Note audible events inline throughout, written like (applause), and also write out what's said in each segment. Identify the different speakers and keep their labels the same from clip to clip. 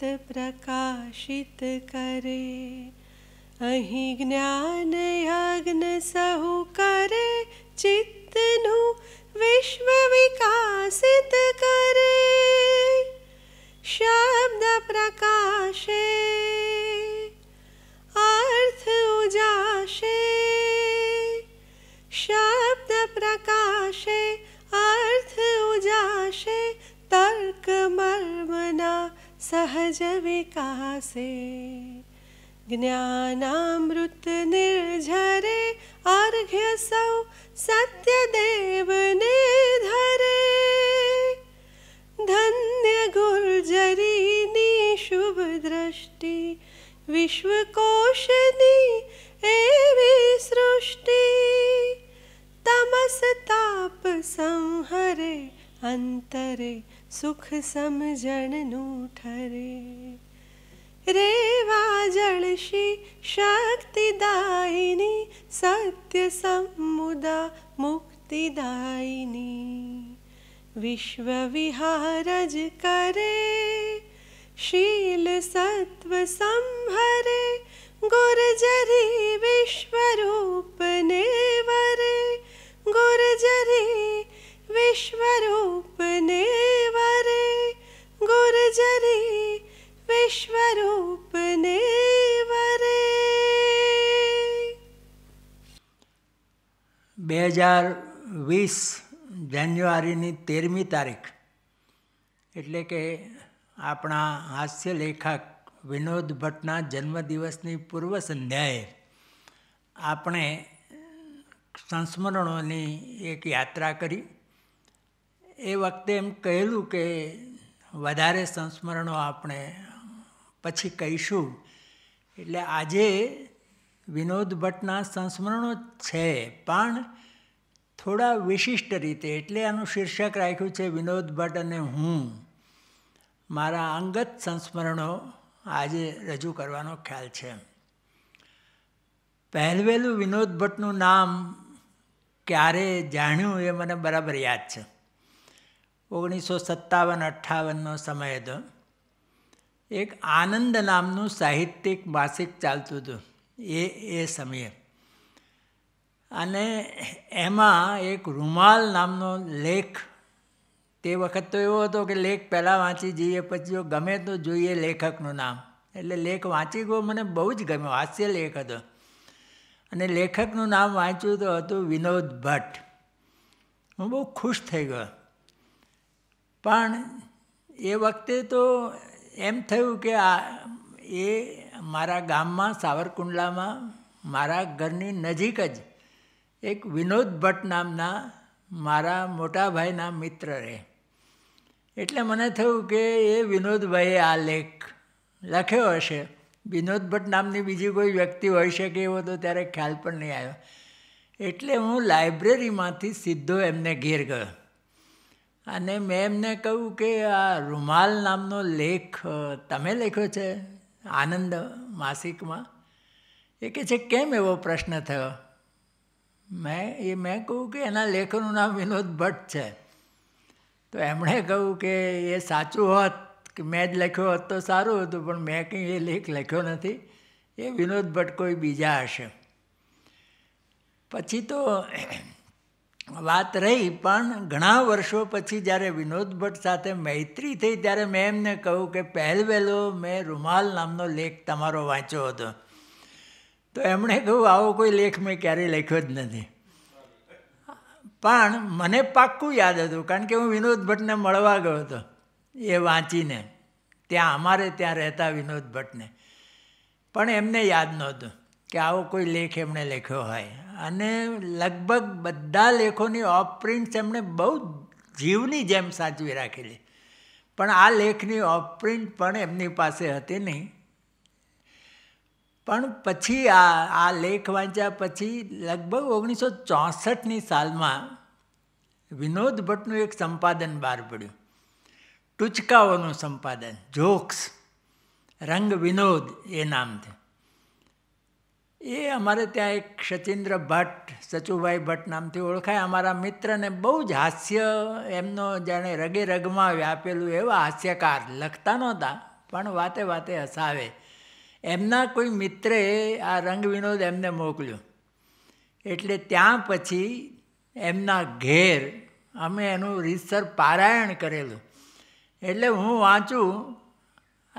Speaker 1: चित प्रकाशित करे अहि ज्ञान यज्ञ सहु करे चित विकासे निर्झरे अर्घ्यसौ सत्यदेवने धरे धन्य गुर्जरिनी शुभदृष्टि विश्वकोशनी एवी सृष्टि तमस ताप संहरे अन्तरे सुख समझण ठरे रेवा जलशी शक्तिदायिनी सत्य समुदा मुक्तिदायिनी विश्व विहारज करे शील सत्व संहरे गुरजरी ने वरे गुरजरी विश्व
Speaker 2: હજાર વીસ જાન્યુઆરીની તેરમી તારીખ એટલે કે આપણા હાસ્ય લેખક વિનોદ ભટ્ટના જન્મદિવસની પૂર્વ સંધ્યાએ આપણે સંસ્મરણોની એક યાત્રા કરી એ વખતે એમ કહેલું કે વધારે સંસ્મરણો આપણે પછી કહીશું એટલે આજે વિનોદ ભટ્ટના સંસ્મરણો છે પણ થોડા વિશિષ્ટ રીતે એટલે આનું શીર્ષક રાખ્યું છે વિનોદ ભટ્ટ અને હું મારા અંગત સંસ્મરણો આજે રજૂ કરવાનો ખ્યાલ છે પહેલવેલું વિનોદ ભટ્ટનું નામ ક્યારે જાણ્યું એ મને બરાબર યાદ છે ઓગણીસો સત્તાવન અઠ્ઠાવનનો સમય હતો એક આનંદ નામનું સાહિત્યિક માસિક ચાલતું હતું એ એ સમયે અને એમાં એક રૂમાલ નામનો લેખ તે વખત તો એવો હતો કે લેખ પહેલાં વાંચી જઈએ પછી જો ગમે તો જોઈએ લેખકનું નામ એટલે લેખ વાંચી ગયો મને બહુ જ ગમ્યો હાસ્ય લેખ હતો અને લેખકનું નામ વાંચ્યું તો હતું વિનોદ ભટ્ટ હું બહુ ખુશ થઈ ગયો પણ એ વખતે તો એમ થયું કે આ એ મારા ગામમાં સાવરકુંડલામાં મારા ઘરની નજીક જ એક વિનોદ ભટ્ટ નામના મારા મોટાભાઈના મિત્ર રહે એટલે મને થયું કે એ વિનોદભાઈએ આ લેખ લખ્યો હશે વિનોદ ભટ્ટ નામની બીજી કોઈ વ્યક્તિ હોઈ શકે એવો તો ત્યારે ખ્યાલ પણ નહીં આવ્યો એટલે હું લાઇબ્રેરીમાંથી સીધો એમને ઘેર ગયો અને મેં એમને કહ્યું કે આ રૂમાલ નામનો લેખ તમે લખ્યો છે આનંદ માસિકમાં એ કે છે કેમ એવો પ્રશ્ન થયો મેં એ મેં કહું કે એના લેખનું નામ વિનોદ ભટ્ટ છે તો એમણે કહ્યું કે એ સાચું હોત કે મેં જ લખ્યો હોત તો સારું હતું પણ મેં કંઈ એ લેખ લખ્યો નથી એ વિનોદ ભટ્ટ કોઈ બીજા હશે પછી તો વાત રહી પણ ઘણા વર્ષો પછી જ્યારે વિનોદ ભટ્ટ સાથે મૈત્રી થઈ ત્યારે મેં એમને કહ્યું કે પહેલ મેં રૂમાલ નામનો લેખ તમારો વાંચ્યો હતો તો એમણે કહ્યું આવો કોઈ લેખ મેં ક્યારેય લખ્યો જ નથી પણ મને પાક્કું યાદ હતું કારણ કે હું વિનોદ ભટ્ટને મળવા ગયો હતો એ વાંચીને ત્યાં અમારે ત્યાં રહેતા વિનોદ ભટ્ટને પણ એમને યાદ નહોતું કે આવો કોઈ લેખ એમણે લખ્યો હોય અને લગભગ બધા લેખોની ઓફ પ્રિન્ટ્સ એમણે બહુ જીવની જેમ સાચવી રાખેલી પણ આ લેખની ઓફ પ્રિન્ટ પણ એમની પાસે હતી નહીં પણ પછી આ આ લેખ વાંચ્યા પછી લગભગ ઓગણીસો ચોસઠની સાલમાં વિનોદ ભટ્ટનું એક સંપાદન બહાર પડ્યું ટૂચકાઓનું સંપાદન જોક્સ રંગ વિનોદ એ નામથી એ અમારે ત્યાં એક સચિન્દ્ર ભટ્ટ સચુભાઈ ભટ્ટ નામથી ઓળખાય અમારા મિત્રને બહુ જ હાસ્ય એમનો જાણે રગે રગમાં વ્યાપેલું એવા હાસ્યકાર લખતા નહોતા પણ વાતે વાતે હસાવે એમના કોઈ મિત્રે આ રંગ વિનોદ એમને મોકલ્યો એટલે ત્યાં પછી એમના ઘેર અમે એનું રીતસર પારાયણ કરેલું એટલે હું વાંચું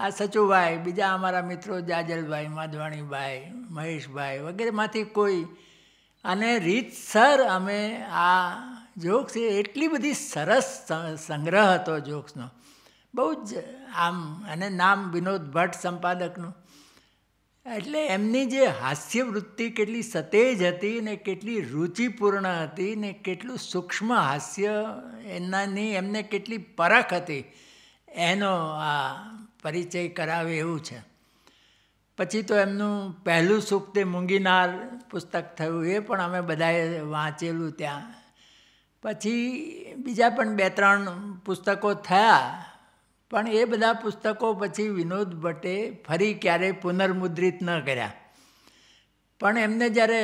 Speaker 2: આ સચુભાઈ બીજા અમારા મિત્રો જાજલભાઈ માધવાણીભાઈ મહેશભાઈ વગેરેમાંથી કોઈ અને રીતસર અમે આ જોક્સ એટલી બધી સરસ સંગ્રહ હતો જોક્સનો બહુ જ આમ અને નામ વિનોદ ભટ્ટ સંપાદકનું એટલે એમની જે હાસ્યવૃત્તિ કેટલી સતેજ હતી ને કેટલી રુચિપૂર્ણ હતી ને કેટલું સૂક્ષ્મ હાસ્ય એમનાની એમને કેટલી પરખ હતી એનો આ પરિચય કરાવે એવું છે પછી તો એમનું પહેલું સુખ તે મૂંગીનાર પુસ્તક થયું એ પણ અમે બધાએ વાંચેલું ત્યાં પછી બીજા પણ બે ત્રણ પુસ્તકો થયા પણ એ બધા પુસ્તકો પછી વિનોદ ભટ્ટે ફરી ક્યારેય પુનર્મુદ્રિત ન કર્યા પણ એમને જ્યારે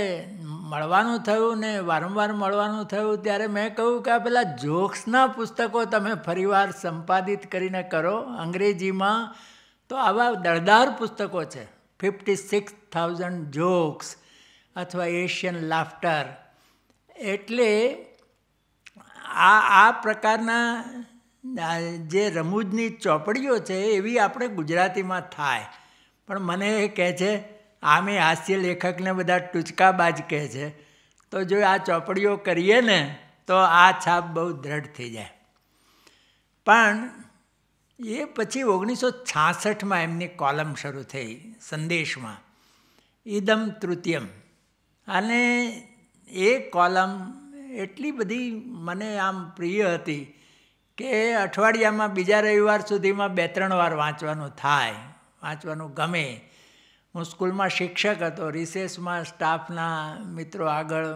Speaker 2: મળવાનું થયું ને વારંવાર મળવાનું થયું ત્યારે મેં કહ્યું કે આ પેલા જોક્સના પુસ્તકો તમે ફરીવાર સંપાદિત કરીને કરો અંગ્રેજીમાં તો આવા દળદાર પુસ્તકો છે ફિફ્ટી સિક્સ થાઉઝન્ડ જોક્સ અથવા એશિયન લાફ્ટર એટલે આ આ પ્રકારના જે રમૂજની ચોપડીઓ છે એવી આપણે ગુજરાતીમાં થાય પણ મને એ કહે છે આમે હાસ્ય લેખકને બધા ટૂચકાબાજ કહે છે તો જો આ ચોપડીઓ કરીએ ને તો આ છાપ બહુ દ્રઢ થઈ જાય પણ એ પછી ઓગણીસો છાસઠમાં એમની કોલમ શરૂ થઈ સંદેશમાં ઈદમ તૃતીયમ અને એ કોલમ એટલી બધી મને આમ પ્રિય હતી કે અઠવાડિયામાં બીજા રવિવાર સુધીમાં બે ત્રણ વાર વાંચવાનું થાય વાંચવાનું ગમે હું સ્કૂલમાં શિક્ષક હતો રિસેસમાં સ્ટાફના મિત્રો આગળ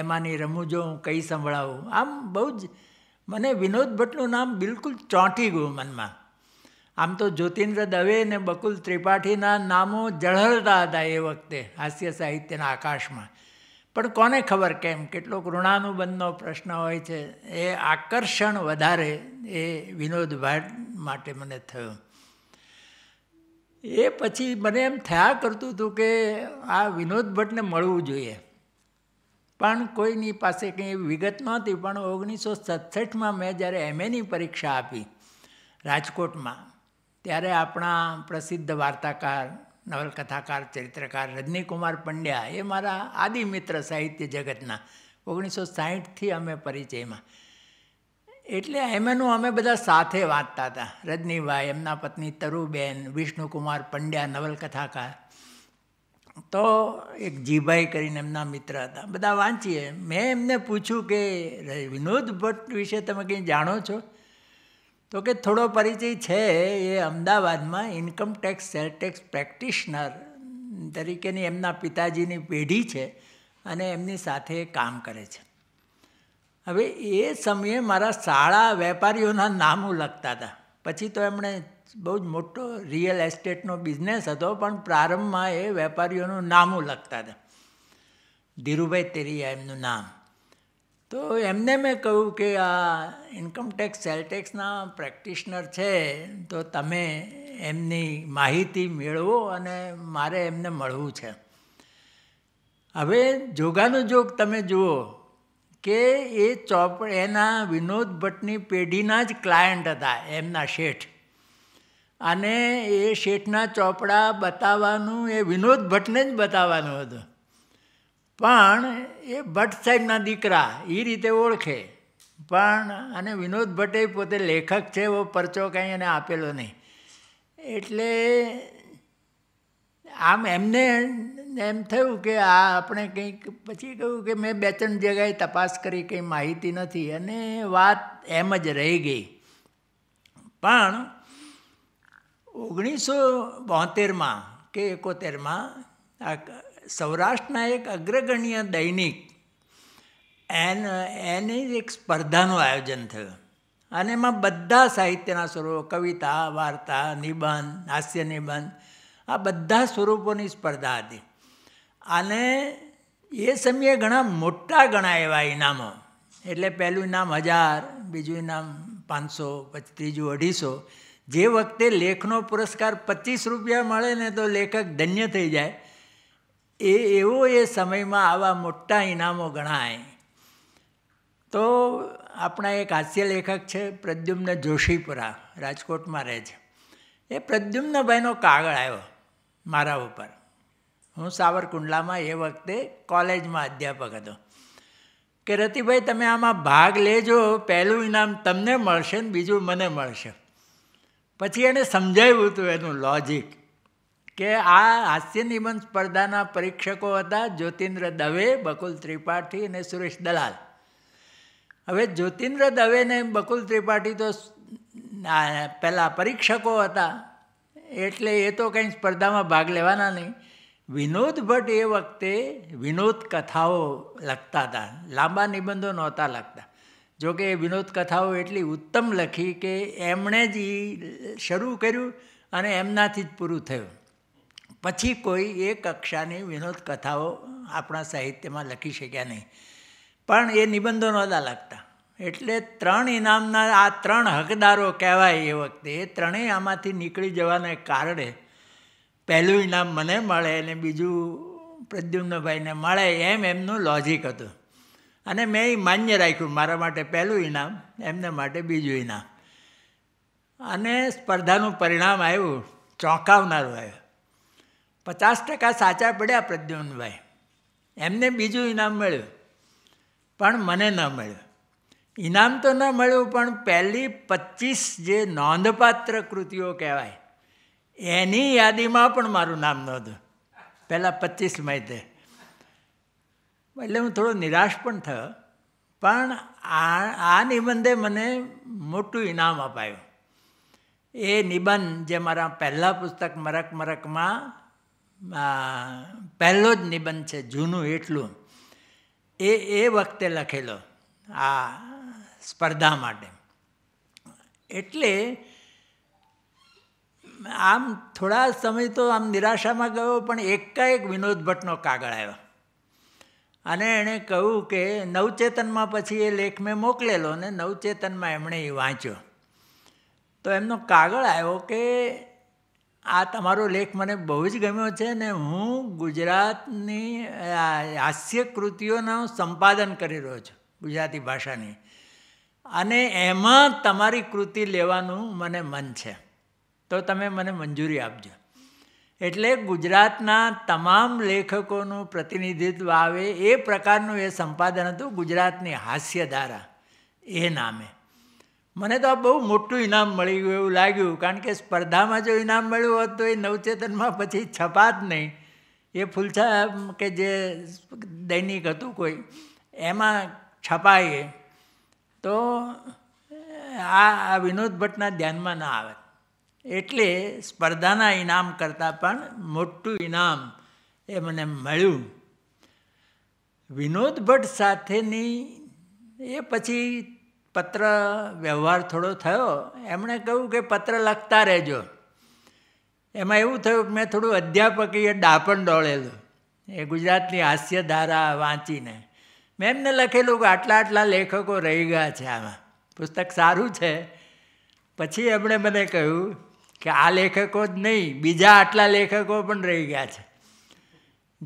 Speaker 2: એમાંની રમૂજો હું કહી સંભળાવું આમ બહુ જ મને વિનોદ ભટ્ટનું નામ બિલકુલ ચોંટી ગયું મનમાં આમ તો જ્યોતિન્દ્ર દવે ને બકુલ ત્રિપાઠીના નામો જળહળતા હતા એ વખતે હાસ્ય સાહિત્યના આકાશમાં પણ કોને ખબર કેમ કેટલોક ઋણાનુબંધનો પ્રશ્ન હોય છે એ આકર્ષણ વધારે એ વિનોદભાઈ માટે મને થયું એ પછી મને એમ થયા કરતું હતું કે આ વિનોદ ભટ્ટને મળવું જોઈએ પણ કોઈની પાસે કંઈ વિગત નહોતી પણ ઓગણીસો સડસઠમાં મેં જ્યારે એમએની પરીક્ષા આપી રાજકોટમાં ત્યારે આપણા પ્રસિદ્ધ વાર્તાકાર નવલકથાકાર ચરિત્રકાર રજનીકુમાર પંડ્યા એ મારા આદિ મિત્ર સાહિત્ય જગતના ઓગણીસો સાહીઠથી અમે પરિચયમાં એટલે એમનું અમે બધા સાથે વાંચતા હતા રજનીભાઈ એમના પત્ની તરુબેન વિષ્ણુકુમાર પંડ્યા નવલકથાકાર તો એક જીભાઈ કરીને એમના મિત્ર હતા બધા વાંચીએ મેં એમને પૂછ્યું કે વિનોદ ભટ્ટ વિશે તમે કંઈ જાણો છો તો કે થોડો પરિચય છે એ અમદાવાદમાં income tax sale tax practitioner તરીકેની એમના પિતાજીની પેઢી છે અને એમની સાથે કામ કરે છે હવે એ સમયે મારા શાળા વેપારીઓના નામો લખતા હતા પછી તો એમણે બહુ જ મોટો રિયલ એસ્ટેટનો બિઝનેસ હતો પણ પ્રારંભમાં એ વેપારીઓનું નામો લખતા હતા ધીરુભાઈ તેરિયા એમનું નામ તો એમને મેં કહ્યું કે આ ઇન્કમટેક્સ સેલટેક્સના પ્રેક્ટિશનર છે તો તમે એમની માહિતી મેળવો અને મારે એમને મળવું છે હવે જોગાનુજોગ તમે જુઓ કે એ ચોપ એના વિનોદ ભટ્ટની પેઢીના જ ક્લાયન્ટ હતા એમના શેઠ અને એ શેઠના ચોપડા બતાવવાનું એ વિનોદ ભટ્ટને જ બતાવવાનું હતું પણ એ ભટ્ટ સાહેબના દીકરા એ રીતે ઓળખે પણ અને વિનોદ ભટ્ટે પોતે લેખક છે એવો પરચો કાંઈ એને આપેલો નહીં એટલે આમ એમને એમ થયું કે આ આપણે કંઈક પછી કહ્યું કે મેં બે ત્રણ જગ્યાએ તપાસ કરી કંઈ માહિતી નથી અને વાત એમ જ રહી ગઈ પણ ઓગણીસો બોતેરમાં કે એકોતેરમાં આ સૌરાષ્ટ્રના એક અગ્રગણ્ય દૈનિક એન એની એક સ્પર્ધાનું આયોજન થયું અને એમાં બધા સાહિત્યના સ્વરૂપો કવિતા વાર્તા નિબંધ હાસ્ય નિબંધ આ બધા સ્વરૂપોની સ્પર્ધા હતી અને એ સમયે ઘણા મોટા ઘણા એવા ઇનામો એટલે પહેલું ઇનામ હજાર બીજું ઇનામ પાંચસો પછી ત્રીજું અઢીસો જે વખતે લેખનો પુરસ્કાર પચીસ રૂપિયા મળે ને તો લેખક ધન્ય થઈ જાય એ એવો એ સમયમાં આવા મોટા ઇનામો ગણાય તો આપણા એક હાસ્ય લેખક છે પ્રદ્યુમ્ન જોશીપુરા રાજકોટમાં રહે છે એ પ્રદ્યુમ્નભાઈનો કાગળ આવ્યો મારા ઉપર હું સાવરકુંડલામાં એ વખતે કોલેજમાં અધ્યાપક હતો કે રતિભાઈ તમે આમાં ભાગ લેજો પહેલું ઇનામ તમને મળશે ને બીજું મને મળશે પછી એને સમજાવ્યું હતું એનું લોજિક કે આ હાસ્ય નિબંધ સ્પર્ધાના પરીક્ષકો હતા જ્યોતિન્દ્ર દવે બકુલ ત્રિપાઠી અને સુરેશ દલાલ હવે જ્યોતિન્દ્ર દવેને બકુલ ત્રિપાઠી તો પહેલાં પરીક્ષકો હતા એટલે એ તો કંઈ સ્પર્ધામાં ભાગ લેવાના નહીં વિનોદ ભટ્ટ એ વખતે વિનોદ કથાઓ લખતા હતા લાંબા નિબંધો નહોતા લખતા જોકે એ વિનોદ કથાઓ એટલી ઉત્તમ લખી કે એમણે જ એ શરૂ કર્યું અને એમનાથી જ પૂરું થયું પછી કોઈ એ કક્ષાની વિનોદ કથાઓ આપણા સાહિત્યમાં લખી શક્યા નહીં પણ એ નિબંધો નહોતા લખતા એટલે ત્રણ ઇનામના આ ત્રણ હકદારો કહેવાય એ વખતે એ ત્રણેય આમાંથી નીકળી જવાને કારણે પહેલું ઇનામ મને મળે અને બીજું પ્રદ્યુમ્નભાઈને મળે એમ એમનું લોજિક હતું અને મેં એ માન્ય રાખ્યું મારા માટે પહેલું ઇનામ એમને માટે બીજું ઇનામ અને સ્પર્ધાનું પરિણામ આવ્યું ચોંકાવનારું આવ્યું પચાસ ટકા સાચા પડ્યા પ્રદ્યુમનભાઈ એમને બીજું ઇનામ મળ્યું પણ મને ન મળ્યું ઇનામ તો ન મળ્યું પણ પહેલી પચીસ જે નોંધપાત્ર કૃતિઓ કહેવાય એની યાદીમાં પણ મારું નામ નહોતું પહેલાં પચીસ માહિતી એટલે હું થોડો નિરાશ પણ થયો પણ આ આ નિબંધે મને મોટું ઇનામ અપાયું એ નિબંધ જે મારા પહેલાં પુસ્તક મરક મરકમાં પહેલો જ નિબંધ છે જૂનું એટલું એ એ વખતે લખેલો આ સ્પર્ધા માટે એટલે આમ થોડા સમય તો આમ નિરાશામાં ગયો પણ એકાએક વિનોદ ભટ્ટનો કાગળ આવ્યો અને એણે કહ્યું કે નવચેતનમાં પછી એ લેખ મેં મોકલેલો અને નવચેતનમાં એમણે એ વાંચ્યો તો એમનો કાગળ આવ્યો કે આ તમારો લેખ મને બહુ જ ગમ્યો છે ને હું ગુજરાતની હાસ્ય કૃતિઓનું સંપાદન કરી રહ્યો છું ગુજરાતી ભાષાની અને એમાં તમારી કૃતિ લેવાનું મને મન છે તો તમે મને મંજૂરી આપજો એટલે ગુજરાતના તમામ લેખકોનું પ્રતિનિધિત્વ આવે એ પ્રકારનું એ સંપાદન હતું ગુજરાતની હાસ્યધારા એ નામે મને તો આ બહુ મોટું ઇનામ મળી ગયું એવું લાગ્યું કારણ કે સ્પર્ધામાં જો ઇનામ મળ્યું હોત તો એ નવચેતનમાં પછી છપાત નહીં એ ફૂલછા કે જે દૈનિક હતું કોઈ એમાં છપાય તો આ આ વિનોદ ભટ્ટના ધ્યાનમાં ના આવે એટલે સ્પર્ધાના ઇનામ કરતાં પણ મોટું ઇનામ એ મને મળ્યું વિનોદ ભટ્ટ સાથેની એ પછી પત્ર વ્યવહાર થોડો થયો એમણે કહ્યું કે પત્ર લખતા રહેજો એમાં એવું થયું કે મેં થોડું અધ્યાપકીય ડાપણ દોડેલું એ ગુજરાતની હાસ્ય ધારા વાંચીને મેં એમને લખેલું કે આટલા આટલા લેખકો રહી ગયા છે આમાં પુસ્તક સારું છે પછી એમણે મને કહ્યું કે આ લેખકો જ નહીં બીજા આટલા લેખકો પણ રહી ગયા છે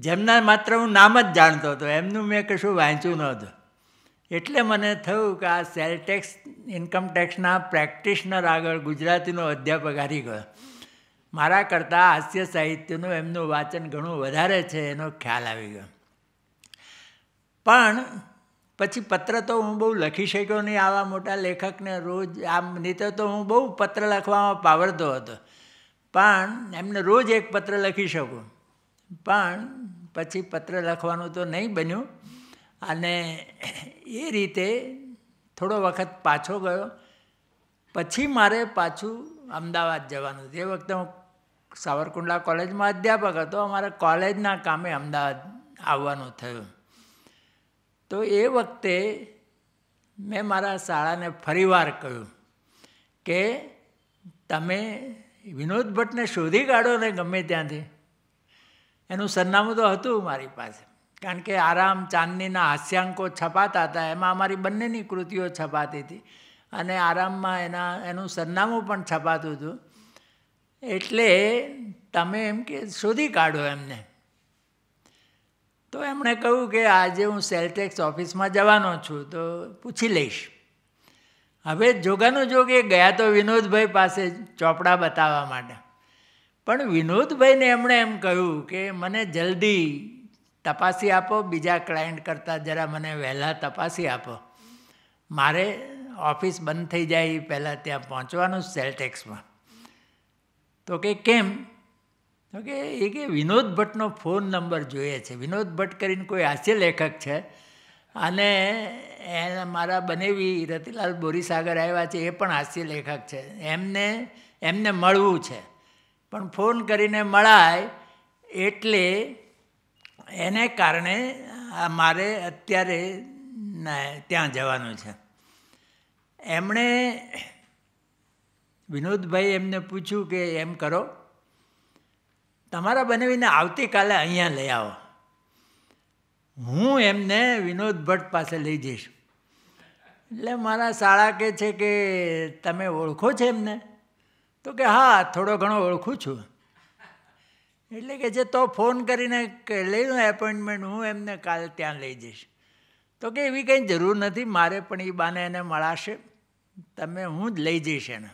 Speaker 2: જેમના માત્ર હું નામ જ જાણતો હતો એમનું મેં કશું વાંચ્યું નહોતું એટલે મને થયું કે આ સેલ ટેક્સ ઇન્કમ ટેક્સના પ્રેક્ટિશનર આગળ ગુજરાતીનો અધ્યાપક હારી ગયો મારા કરતાં હાસ્ય સાહિત્યનું એમનું વાંચન ઘણું વધારે છે એનો ખ્યાલ આવી ગયો પણ પછી પત્ર તો હું બહુ લખી શક્યો નહીં આવા મોટા લેખકને રોજ આમ નીતે તો હું બહુ પત્ર લખવામાં પાવરતો હતો પણ એમને રોજ એક પત્ર લખી શકું પણ પછી પત્ર લખવાનું તો નહીં બન્યું અને એ રીતે થોડો વખત પાછો ગયો પછી મારે પાછું અમદાવાદ જવાનું જે વખતે હું સાવરકુંડલા કોલેજમાં અધ્યાપક હતો અમારે કોલેજના કામે અમદાવાદ આવવાનું થયું તો એ વખતે મેં મારા શાળાને ફરીવાર કહ્યું કે તમે વિનોદ ભટ્ટને શોધી કાઢો ને ગમે ત્યાંથી એનું સરનામું તો હતું મારી પાસે કારણ કે આરામ ચાંદનીના હાસ્યાંકો છપાતા હતા એમાં અમારી બંનેની કૃતિઓ છપાતી હતી અને આરામમાં એના એનું સરનામું પણ છપાતું હતું એટલે તમે એમ કે શોધી કાઢો એમને તો એમણે કહ્યું કે આજે હું સેલટેક્સ ઓફિસમાં જવાનો છું તો પૂછી લઈશ હવે જોગાનો જોગ એ ગયા તો વિનોદભાઈ પાસે ચોપડા બતાવવા માટે પણ વિનોદભાઈને એમણે એમ કહ્યું કે મને જલ્દી તપાસી આપો બીજા ક્લાયન્ટ કરતાં જરા મને વહેલા તપાસી આપો મારે ઓફિસ બંધ થઈ જાય પહેલાં ત્યાં પહોંચવાનું સેલટેક્સમાં તો કે કેમ તો કે એ કે વિનોદ ભટ્ટનો ફોન નંબર જોઈએ છે વિનોદ ભટ્ટ કરીને કોઈ હાસ્ય લેખક છે અને એના મારા બનેવી રતિલાલ બોરીસાગર આવ્યા છે એ પણ હાસ્ય લેખક છે એમને એમને મળવું છે પણ ફોન કરીને મળાય એટલે એને કારણે મારે અત્યારે ત્યાં જવાનું છે એમણે વિનોદભાઈ એમને પૂછ્યું કે એમ કરો તમારા બનાવીને આવતીકાલે અહીંયા લઈ આવો હું એમને વિનોદ ભટ્ટ પાસે લઈ જઈશ એટલે મારા શાળા કે છે કે તમે ઓળખો છો એમને તો કે હા થોડો ઘણો ઓળખું છું એટલે કે જે તો ફોન કરીને લઈ લો એપોઇન્ટમેન્ટ હું એમને કાલ ત્યાં લઈ જઈશ તો કે એવી કંઈ જરૂર નથી મારે પણ એ બાને એને મળાશે તમે હું જ લઈ જઈશ એને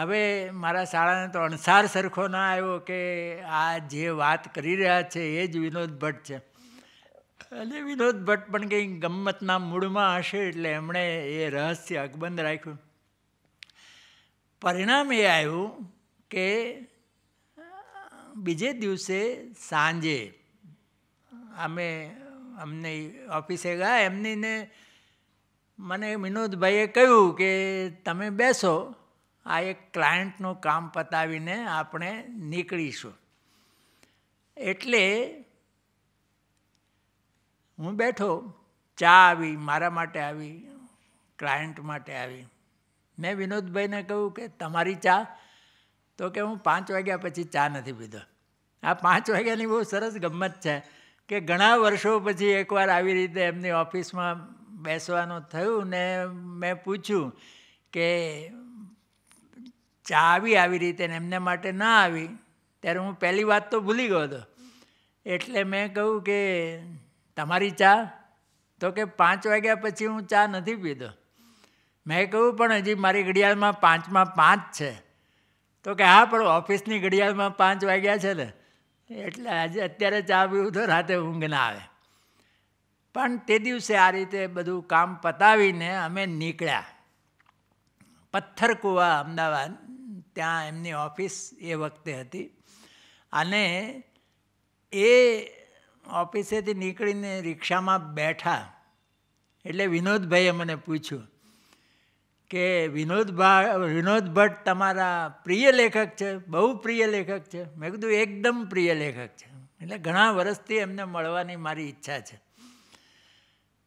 Speaker 2: હવે મારા શાળાને તો અણસાર સરખો ના આવ્યો કે આ જે વાત કરી રહ્યા છે એ જ વિનોદ ભટ્ટ છે અને વિનોદ ભટ્ટ પણ કંઈ ગમ્મતના મૂળમાં હશે એટલે એમણે એ રહસ્ય અકબંધ રાખ્યું પરિણામ એ આવ્યું કે બીજે દિવસે સાંજે અમે અમને ઓફિસે ગયા એમની ને મને વિનોદભાઈએ કહ્યું કે તમે બેસો આ એક ક્લાયન્ટનું કામ પતાવીને આપણે નીકળીશું એટલે હું બેઠો ચા આવી મારા માટે આવી ક્લાયન્ટ માટે આવી મેં વિનોદભાઈને કહ્યું કે તમારી ચા તો કે હું પાંચ વાગ્યા પછી ચા નથી પીધો આ પાંચ વાગ્યાની બહુ સરસ ગમત છે કે ઘણા વર્ષો પછી એકવાર આવી રીતે એમની ઓફિસમાં બેસવાનું થયું ને મેં પૂછ્યું કે ચા આવી આવી રીતે ને એમને માટે ના આવી ત્યારે હું પહેલી વાત તો ભૂલી ગયો હતો એટલે મેં કહ્યું કે તમારી ચા તો કે પાંચ વાગ્યા પછી હું ચા નથી પીધો મેં કહ્યું પણ હજી મારી ઘડિયાળમાં પાંચમાં પાંચ છે તો કે હા પણ ઓફિસની ઘડિયાળમાં પાંચ વાગ્યા છે ને એટલે આજે અત્યારે ચા પીવું તો રાતે ઊંઘ ના આવે પણ તે દિવસે આ રીતે બધું કામ પતાવીને અમે નીકળ્યા પથ્થરકુવા અમદાવાદ ત્યાં એમની ઓફિસ એ વખતે હતી અને એ ઓફિસેથી નીકળીને રિક્ષામાં બેઠા એટલે વિનોદભાઈએ મને પૂછ્યું કે વિનોદભાઈ વિનોદ ભટ્ટ તમારા પ્રિય લેખક છે બહુ પ્રિય લેખક છે મેં કીધું એકદમ પ્રિય લેખક છે એટલે ઘણા વર્ષથી એમને મળવાની મારી ઈચ્છા છે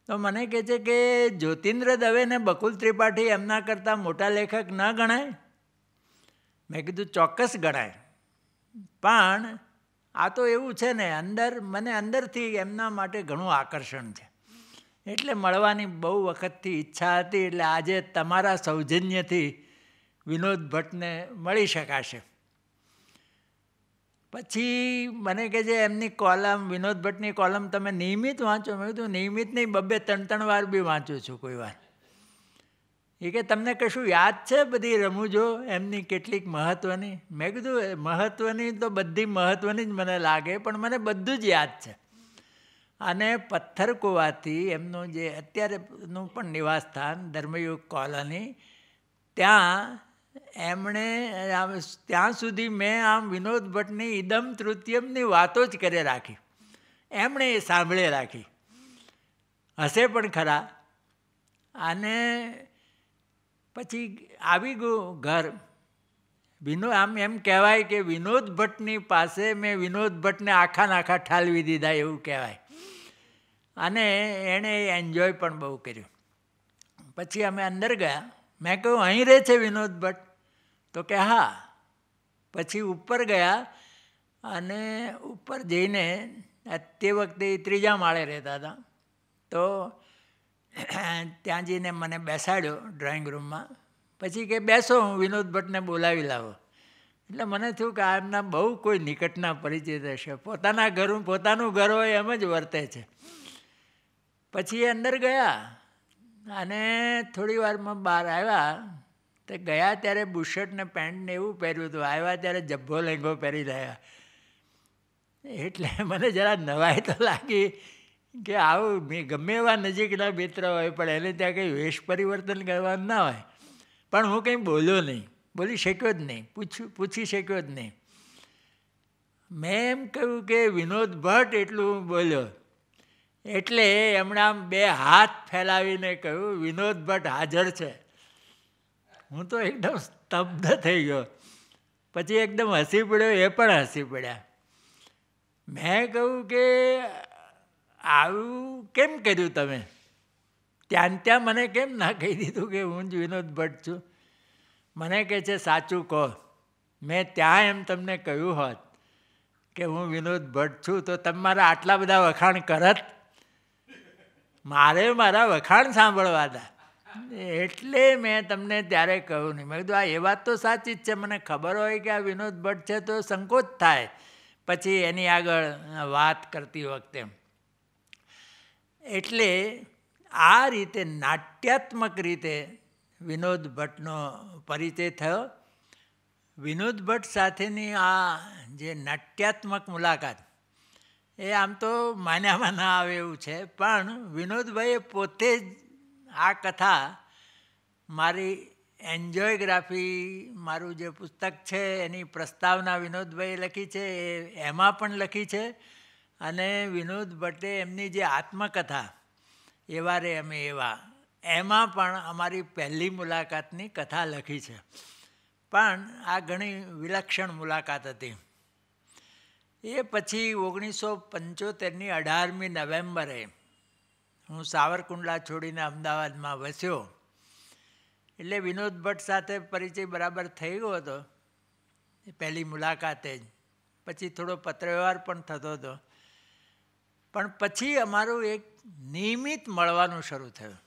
Speaker 2: તો મને કહે છે કે જ્યોતિન્દ્ર દવેને બકુલ ત્રિપાઠી એમના કરતાં મોટા લેખક ન ગણાય મેં કીધું ચોક્કસ ગણાય પણ આ તો એવું છે ને અંદર મને અંદરથી એમના માટે ઘણું આકર્ષણ છે એટલે મળવાની બહુ વખતથી ઈચ્છા હતી એટલે આજે તમારા સૌજન્યથી વિનોદ ભટ્ટને મળી શકાશે પછી મને કે છે એમની કોલમ વિનોદ ભટ્ટની કોલમ તમે નિયમિત વાંચો મેં કીધું નિયમિત નહીં બબ્બે ત્રણ ત્રણ વાર બી વાંચું છું કોઈ વાર એ કે તમને કશું યાદ છે બધી રમૂજો એમની કેટલીક મહત્ત્વની મેં કીધું મહત્ત્વની તો બધી મહત્ત્વની જ મને લાગે પણ મને બધું જ યાદ છે અને પથ્થરકુવાથી એમનું જે અત્યારેનું પણ નિવાસસ્થાન ધર્મયુગ કોલોની ત્યાં એમણે ત્યાં સુધી મેં આમ વિનોદ ભટ્ટની ઈદમ તૃતીયમની વાતો જ કરે રાખી એમણે એ સાંભળે રાખી હશે પણ ખરા અને પછી આવી ગયું ઘર વિનોદ આમ એમ કહેવાય કે વિનોદ ભટ્ટની પાસે મેં વિનોદ ભટ્ટને આખા નાખા ઠાલવી દીધા એવું કહેવાય અને એણે એન્જોય પણ બહુ કર્યું પછી અમે અંદર ગયા મેં કહ્યું અહીં રહે છે વિનોદ ભટ્ટ તો કે હા પછી ઉપર ગયા અને ઉપર જઈને તે વખતે ત્રીજા માળે રહેતા હતા તો ત્યાં જઈને મને બેસાડ્યો ડ્રોઈંગ રૂમમાં પછી કે બેસો હું વિનોદ ભટ્ટને બોલાવી લાવો એટલે મને થયું કે આમના બહુ કોઈ નિકટના પરિચિત હશે પોતાના ઘર પોતાનું ઘર હોય એમ જ વર્તે છે પછી એ અંદર ગયા અને થોડી વારમાં બહાર આવ્યા તે ગયા ત્યારે બુશર્ટ ને પેન્ટ ને એવું પહેર્યું હતું આવ્યા ત્યારે જબ્ભો લેંગો પહેરી રહ્યા એટલે મને જરા નવાઈ તો લાગી કે આવું મેં ગમે એવા નજીકના મિત્ર હોય પણ એને ત્યાં કંઈ વેશ પરિવર્તન કરવાનું ના હોય પણ હું કંઈ બોલ્યો નહીં બોલી શક્યો જ નહીં પૂછ્યું પૂછી શક્યો જ નહીં મેં એમ કહ્યું કે વિનોદ ભટ્ટ એટલું બોલ્યો એટલે એમણે આમ બે હાથ ફેલાવીને કહ્યું વિનોદ ભટ્ટ હાજર છે હું તો એકદમ સ્તબ્ધ થઈ ગયો પછી એકદમ હસી પડ્યો એ પણ હસી પડ્યા મેં કહ્યું કે આવું કેમ કર્યું તમે ત્યાં ત્યાં મને કેમ ના કહી દીધું કે હું જ વિનોદ ભટ્ટ છું મને કહે છે સાચું કહો મેં ત્યાં એમ તમને કહ્યું હોત કે હું વિનોદ ભટ્ટ છું તો તમારા આટલા બધા વખાણ કરત મારે મારા વખાણ સાંભળવા હતા એટલે મેં તમને ત્યારે કહ્યું નહીં મેં કીધું આ એ વાત તો સાચી જ છે મને ખબર હોય કે આ વિનોદ ભટ્ટ છે તો સંકોચ થાય પછી એની આગળ વાત કરતી વખતે એટલે આ રીતે નાટ્યાત્મક રીતે વિનોદ ભટ્ટનો પરિચય થયો વિનોદ ભટ્ટ સાથેની આ જે નાટ્યાત્મક મુલાકાત એ આમ તો માન્યામાં ના આવે એવું છે પણ વિનોદભાઈએ પોતે જ આ કથા મારી એન્જોયગ્રાફી મારું જે પુસ્તક છે એની પ્રસ્તાવના વિનોદભાઈએ લખી છે એ એમાં પણ લખી છે અને વિનોદ ભટ્ટે એમની જે આત્મકથા એવા રે અમે એવા એમાં પણ અમારી પહેલી મુલાકાતની કથા લખી છે પણ આ ઘણી વિલક્ષણ મુલાકાત હતી એ પછી ઓગણીસો પંચોતેરની અઢારમી નવેમ્બરે હું સાવરકુંડલા છોડીને અમદાવાદમાં વસ્યો એટલે વિનોદ ભટ્ટ સાથે પરિચય બરાબર થઈ ગયો હતો પહેલી મુલાકાતે જ પછી થોડો પત્રવ્યવહાર પણ થતો હતો પણ પછી અમારું એક નિયમિત મળવાનું શરૂ થયું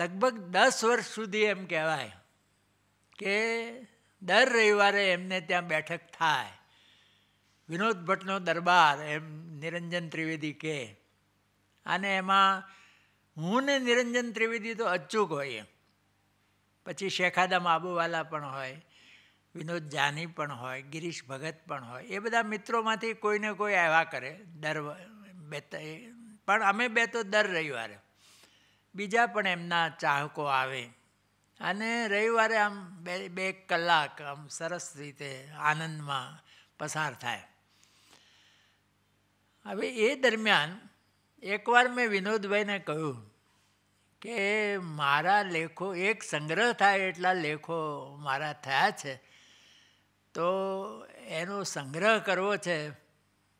Speaker 2: લગભગ દસ વર્ષ સુધી એમ કહેવાય કે દર રવિવારે એમને ત્યાં બેઠક થાય વિનોદ ભટ્ટનો દરબાર એમ નિરંજન ત્રિવેદી કહે અને એમાં હું ને નિરંજન ત્રિવેદી તો અચૂક હોય પછી શેખાદમ આબુવાલા પણ હોય વિનોદ જાની પણ હોય ગિરીશ ભગત પણ હોય એ બધા મિત્રોમાંથી કોઈને કોઈ આવ્યા કરે દર બે પણ અમે બે તો દર રવિવારે બીજા પણ એમના ચાહકો આવે અને રવિવારે આમ બે બે કલાક આમ સરસ રીતે આનંદમાં પસાર થાય હવે એ દરમિયાન એકવાર મેં વિનોદભાઈને કહ્યું કે મારા લેખો એક સંગ્રહ થાય એટલા લેખો મારા થયા છે તો એનો સંગ્રહ કરવો છે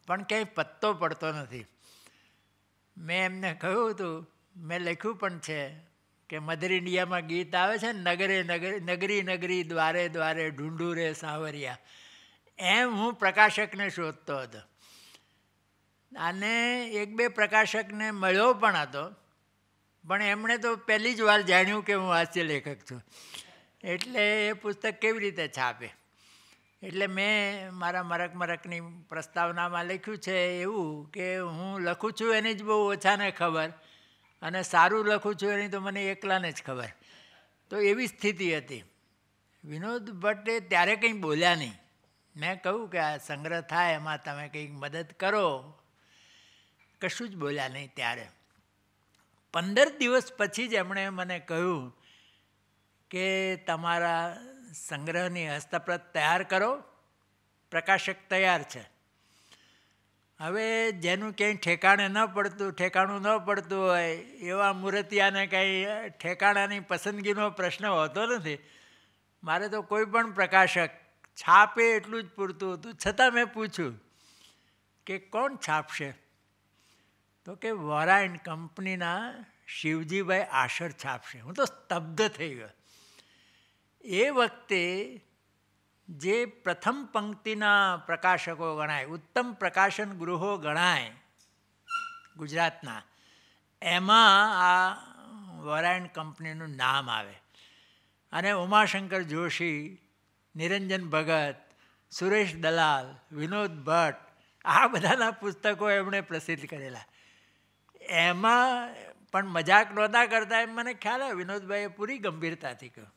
Speaker 2: પણ ક્યાંય પત્તો પડતો નથી મેં એમને કહ્યું હતું મેં લખ્યું પણ છે કે મધર ઇન્ડિયામાં ગીત આવે છે નગરે નગરી નગરી નગરી દ્વારે દ્વારે ઢૂંઢુરે સાવરિયા એમ હું પ્રકાશકને શોધતો હતો અને એક બે પ્રકાશકને મળ્યો પણ હતો પણ એમણે તો પહેલી જ વાર જાણ્યું કે હું હાસ્ય લેખક છું એટલે એ પુસ્તક કેવી રીતે છાપે એટલે મેં મારા મરક મરકની પ્રસ્તાવનામાં લખ્યું છે એવું કે હું લખું છું એની જ બહુ ઓછાને ખબર અને સારું લખું છું એની તો મને એકલાને જ ખબર તો એવી સ્થિતિ હતી વિનોદ ભટ્ટે ત્યારે કંઈ બોલ્યા નહીં મેં કહ્યું કે આ સંગ્રહ થાય એમાં તમે કંઈક મદદ કરો કશું જ બોલ્યા નહીં ત્યારે પંદર દિવસ પછી જ એમણે મને કહ્યું કે તમારા સંગ્રહની હસ્તપ્રત તૈયાર કરો પ્રકાશક તૈયાર છે હવે જેનું ક્યાંય ઠેકાણે ન પડતું ઠેકાણું ન પડતું હોય એવા મૂર્તિયાને કંઈ ઠેકાણાની પસંદગીનો પ્રશ્ન હોતો નથી મારે તો કોઈ પણ પ્રકાશક છાપે એટલું જ પૂરતું હતું છતાં મેં પૂછ્યું કે કોણ છાપશે તો કે વોરા એન્ડ કંપનીના શિવજીભાઈ આશર છાપશે હું તો સ્તબ્ધ થઈ ગયો એ વખતે જે પ્રથમ પંક્તિના પ્રકાશકો ગણાય ઉત્તમ પ્રકાશન ગૃહો ગણાય ગુજરાતના એમાં આ વરાયણ કંપનીનું નામ આવે અને ઉમાશંકર જોશી નિરંજન ભગત સુરેશ દલાલ વિનોદ ભટ્ટ આ બધાના પુસ્તકો એમણે પ્રસિદ્ધ કરેલા એમાં પણ મજાક નહોતા કરતા એમ મને ખ્યાલ આવ્યો વિનોદભાઈએ પૂરી ગંભીરતાથી કહ્યું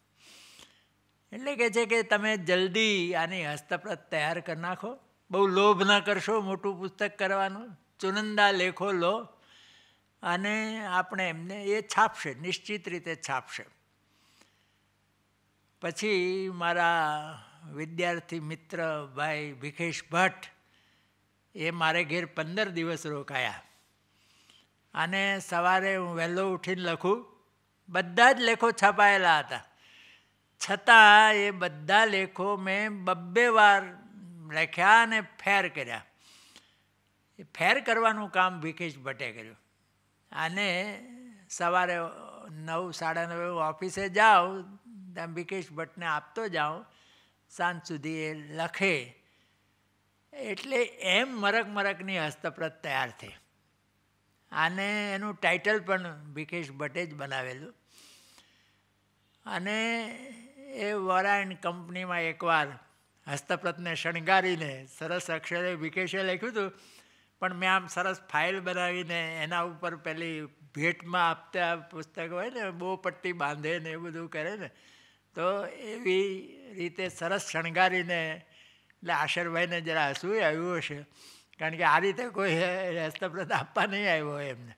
Speaker 2: એટલે કહે છે કે તમે જલ્દી આની હસ્તપ્રત તૈયાર કરી નાખો બહુ લોભ ન કરશો મોટું પુસ્તક કરવાનું ચુનંદા લેખો લો અને આપણે એમને એ છાપશે નિશ્ચિત રીતે છાપશે પછી મારા વિદ્યાર્થી મિત્ર ભાઈ ભીખેશ ભટ્ટ એ મારે ઘેર પંદર દિવસ રોકાયા અને સવારે હું વહેલો ઉઠીને લખું બધા જ લેખો છપાયેલા હતા છતાં એ બધા લેખો મેં બબ્બે વાર લખ્યા અને ફેર કર્યા એ ફેર કરવાનું કામ વિકેશ ભટ્ટે કર્યું અને સવારે નવ સાડા નવે ઓફિસે જાઉં ત્યાં વિકેશ ભટ્ટને આપતો જાઉં સાંજ સુધી એ લખે એટલે એમ મરક મરકની હસ્તપ્રત તૈયાર થઈ અને એનું ટાઇટલ પણ ભીખેશ ભટ્ટે જ બનાવેલું અને એ વોરા એન્ડ કંપનીમાં એકવાર હસ્તપ્રતને શણગારીને સરસ અક્ષરે વિકેશે લખ્યું હતું પણ મેં આમ સરસ ફાઇલ બનાવીને એના ઉપર પેલી ભેટમાં આપતા પુસ્તક હોય ને બહુ પટ્ટી બાંધે ને એ બધું કરે ને તો એવી રીતે સરસ શણગારીને એટલે આશરભાઈને જરા હસવું આવ્યું હશે કારણ કે આ રીતે કોઈ હસ્તપ્રદ આપવા નહીં આવ્યો એમને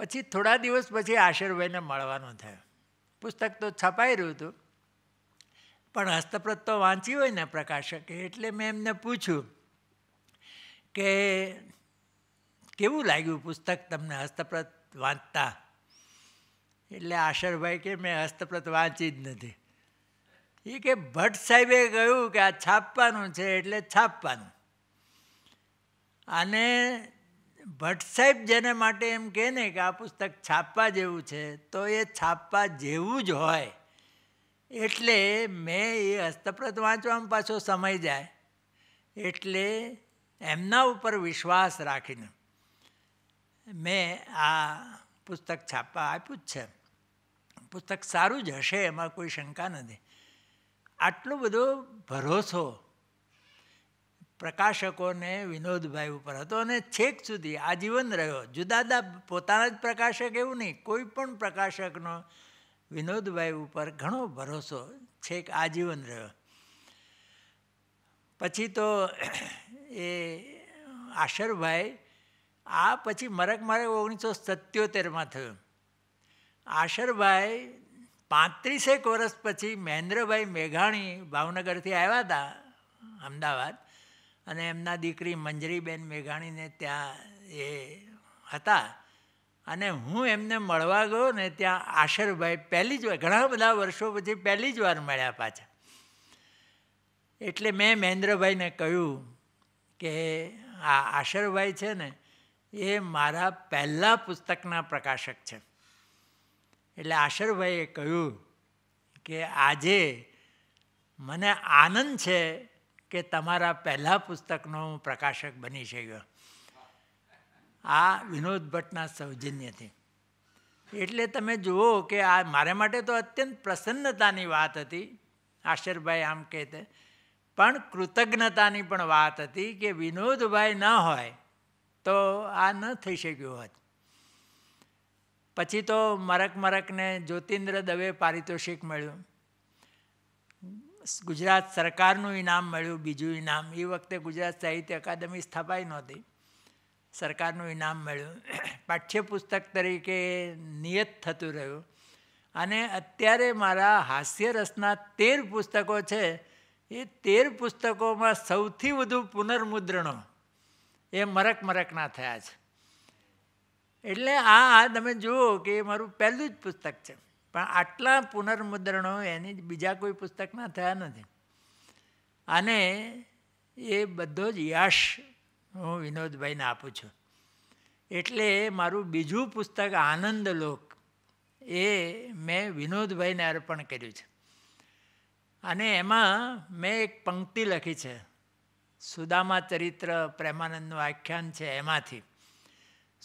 Speaker 2: પછી થોડા દિવસ પછી આશીર્ભાઈને મળવાનું થયું પુસ્તક તો છપાઈ રહ્યું હતું પણ હસ્તપ્રત તો વાંચી હોય ને પ્રકાશકે એટલે મેં એમને પૂછ્યું કે કેવું લાગ્યું પુસ્તક તમને હસ્તપ્રત વાંચતા એટલે આશરભાઈ કે મેં હસ્તપ્રત વાંચી જ નથી એ કે ભટ્ટ સાહેબે કહ્યું કે આ છાપવાનું છે એટલે છાપવાનું અને ભટ્ટ સાહેબ જેને માટે એમ કહે ને કે આ પુસ્તક છાપવા જેવું છે તો એ છાપવા જેવું જ હોય એટલે મેં એ હસ્તપ્રત વાંચવામાં પાછો સમય જાય એટલે એમના ઉપર વિશ્વાસ રાખીને મેં આ પુસ્તક છાપવા આપ્યું જ છે પુસ્તક સારું જ હશે એમાં કોઈ શંકા નથી આટલો બધો ભરોસો પ્રકાશકોને વિનોદભાઈ ઉપર હતો અને છેક સુધી આજીવન રહ્યો જુદાદા પોતાના જ પ્રકાશક એવું નહીં કોઈ પણ પ્રકાશકનો વિનોદભાઈ ઉપર ઘણો ભરોસો છેક આજીવન રહ્યો પછી તો એ આશરભાઈ આ પછી મરક મારે ઓગણીસો સત્યોતેરમાં થયું આશરભાઈ પાંત્રીસેક વર્ષ પછી મહેન્દ્રભાઈ મેઘાણી ભાવનગરથી આવ્યા હતા અમદાવાદ અને એમના દીકરી મંજરીબેન મેઘાણીને ત્યાં એ હતા અને હું એમને મળવા ગયો ને ત્યાં આશરભાઈ પહેલી જ વાર ઘણા બધા વર્ષો પછી પહેલી જ વાર મળ્યા પાછા એટલે મેં મહેન્દ્રભાઈને કહ્યું કે આ આશરભાઈ છે ને એ મારા પહેલાં પુસ્તકના પ્રકાશક છે એટલે આશરભાઈએ કહ્યું કે આજે મને આનંદ છે કે તમારા પહેલાં પુસ્તકનો હું પ્રકાશક બની શક્યો આ વિનોદ ભટ્ટના સૌજન્યથી એટલે તમે જુઓ કે આ મારે માટે તો અત્યંત પ્રસન્નતાની વાત હતી આશરભાઈ આમ કહેતે પણ કૃતજ્ઞતાની પણ વાત હતી કે વિનોદભાઈ ન હોય તો આ ન થઈ શક્યું હોત પછી તો મરક મરકને જ્યોતિન્દ્ર દવે પારિતોષિક મળ્યું ગુજરાત સરકારનું ઇનામ મળ્યું બીજું ઇનામ એ વખતે ગુજરાત સાહિત્ય અકાદમી સ્થપાઈ નહોતી સરકારનું ઇનામ મળ્યું (clears throat) પાઠ્યપુસ્તક તરીકે નિયત થતું રહ્યું અને અત્યારે મારા હાસ્યરસના તેર પુસ્તકો છે એ તેર પુસ્તકોમાં સૌથી વધુ પુનર્મુદ્રણો એ મરક મરકના થયા છે એટલે આ તમે જુઓ કે એ મારું પહેલું જ પુસ્તક છે પણ આટલા પુનર્મુદ્રણો એની બીજા કોઈ પુસ્તકમાં થયા નથી અને એ બધો જ યશ હું વિનોદભાઈને આપું છું એટલે મારું બીજું પુસ્તક આનંદલોક એ મેં વિનોદભાઈને અર્પણ કર્યું છે અને એમાં મેં એક પંક્તિ લખી છે સુદામા ચરિત્ર પ્રેમાનંદનું આખ્યાન છે એમાંથી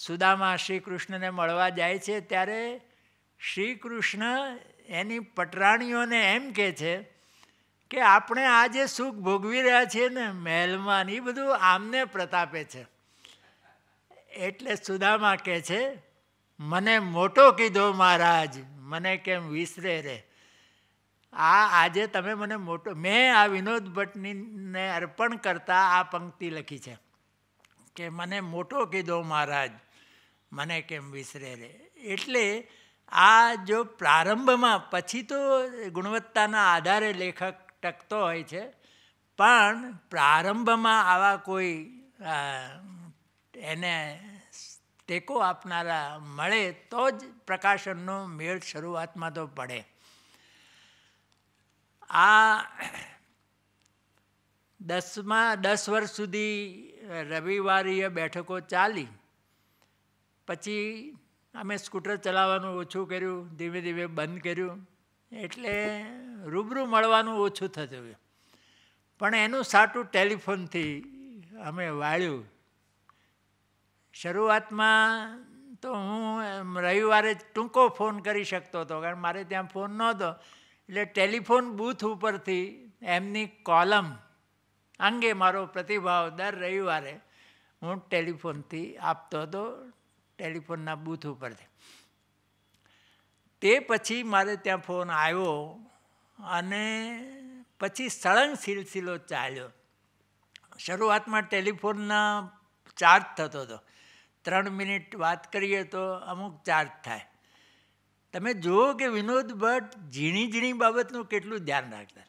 Speaker 2: સુદામા શ્રી કૃષ્ણને મળવા જાય છે ત્યારે શ્રી કૃષ્ણ એની પટરાણીઓને એમ કહે છે કે આપણે આજે સુખ ભોગવી રહ્યા છીએ ને મહેલમાં એ બધું આમને પ્રતાપે છે એટલે સુદામા કહે છે મને મોટો કીધો મહારાજ મને કેમ વિસરે રે આ આજે તમે મને મોટો મેં આ વિનોદ ભટ્ટનીને અર્પણ કરતા આ પંક્તિ લખી છે કે મને મોટો કીધો મહારાજ મને કેમ વિસરે રે એટલે આ જો પ્રારંભમાં પછી તો ગુણવત્તાના આધારે લેખક ટકતો હોય છે પણ પ્રારંભમાં આવા કોઈ એને ટેકો આપનારા મળે તો જ પ્રકાશનનો મેળ શરૂઆતમાં તો પડે આ દસમાં દસ વર્ષ સુધી રવિવારીય બેઠકો ચાલી પછી અમે સ્કૂટર ચલાવવાનું ઓછું કર્યું ધીમે ધીમે બંધ કર્યું એટલે રૂબરૂ મળવાનું ઓછું થતું પણ એનું સાટું ટેલિફોનથી અમે વાળ્યું શરૂઆતમાં તો હું રવિવારે ટૂંકો ફોન કરી શકતો હતો કારણ મારે ત્યાં ફોન નહોતો એટલે ટેલિફોન બૂથ ઉપરથી એમની કોલમ અંગે મારો પ્રતિભાવ દર રવિવારે હું ટેલિફોનથી આપતો હતો ટેલિફોનના બૂથ ઉપરથી તે પછી મારે ત્યાં ફોન આવ્યો અને પછી સળંગ સિલસિલો ચાલ્યો શરૂઆતમાં ટેલિફોનના ચાર્જ થતો હતો ત્રણ મિનિટ વાત કરીએ તો અમુક ચાર્જ થાય તમે જુઓ કે વિનોદ ભટ્ટ ઝીણી ઝીણી બાબતનું કેટલું ધ્યાન રાખતા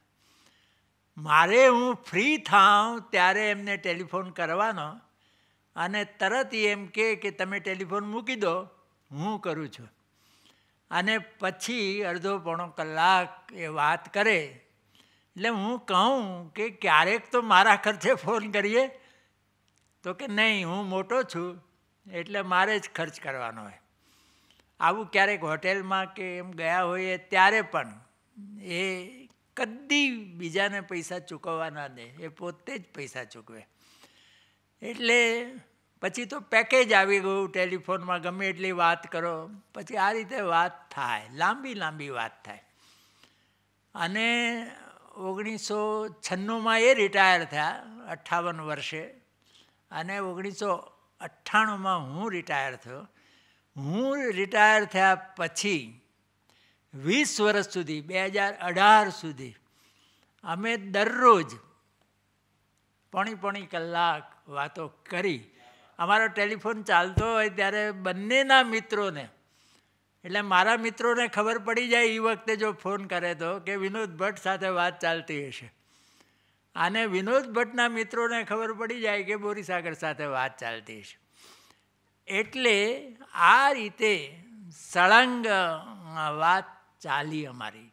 Speaker 2: મારે હું ફ્રી થાઉં ત્યારે એમને ટેલિફોન કરવાનો અને તરત એમ કહે કે તમે ટેલિફોન મૂકી દો હું કરું છું અને પછી અડધો પોણો કલાક એ વાત કરે એટલે હું કહું કે ક્યારેક તો મારા ખર્ચે ફોન કરીએ તો કે નહીં હું મોટો છું એટલે મારે જ ખર્ચ કરવાનો હોય આવું ક્યારેક હોટેલમાં કે એમ ગયા હોઈએ ત્યારે પણ એ કદી બીજાને પૈસા ચૂકવવા ના દે એ પોતે જ પૈસા ચૂકવે એટલે પછી તો પેકેજ આવી ગયું ટેલિફોનમાં ગમે એટલી વાત કરો પછી આ રીતે વાત થાય લાંબી લાંબી વાત થાય અને ઓગણીસો છન્નુંમાં એ રિટાયર થયા અઠ્ઠાવન વર્ષે અને ઓગણીસો અઠ્ઠાણુંમાં હું રિટાયર થયો હું રિટાયર થયા પછી વીસ વર્ષ સુધી બે હજાર અઢાર સુધી અમે દરરોજ પોણી પોણી કલાક વાતો કરી અમારો ટેલિફોન ચાલતો હોય ત્યારે બંનેના મિત્રોને એટલે મારા મિત્રોને ખબર પડી જાય એ વખતે જો ફોન કરે તો કે વિનોદ ભટ્ટ સાથે વાત ચાલતી હશે અને વિનોદ ભટ્ટના મિત્રોને ખબર પડી જાય કે બોરીસાગર સાથે વાત ચાલતી હશે એટલે આ રીતે સળંગ વાત ચાલી અમારી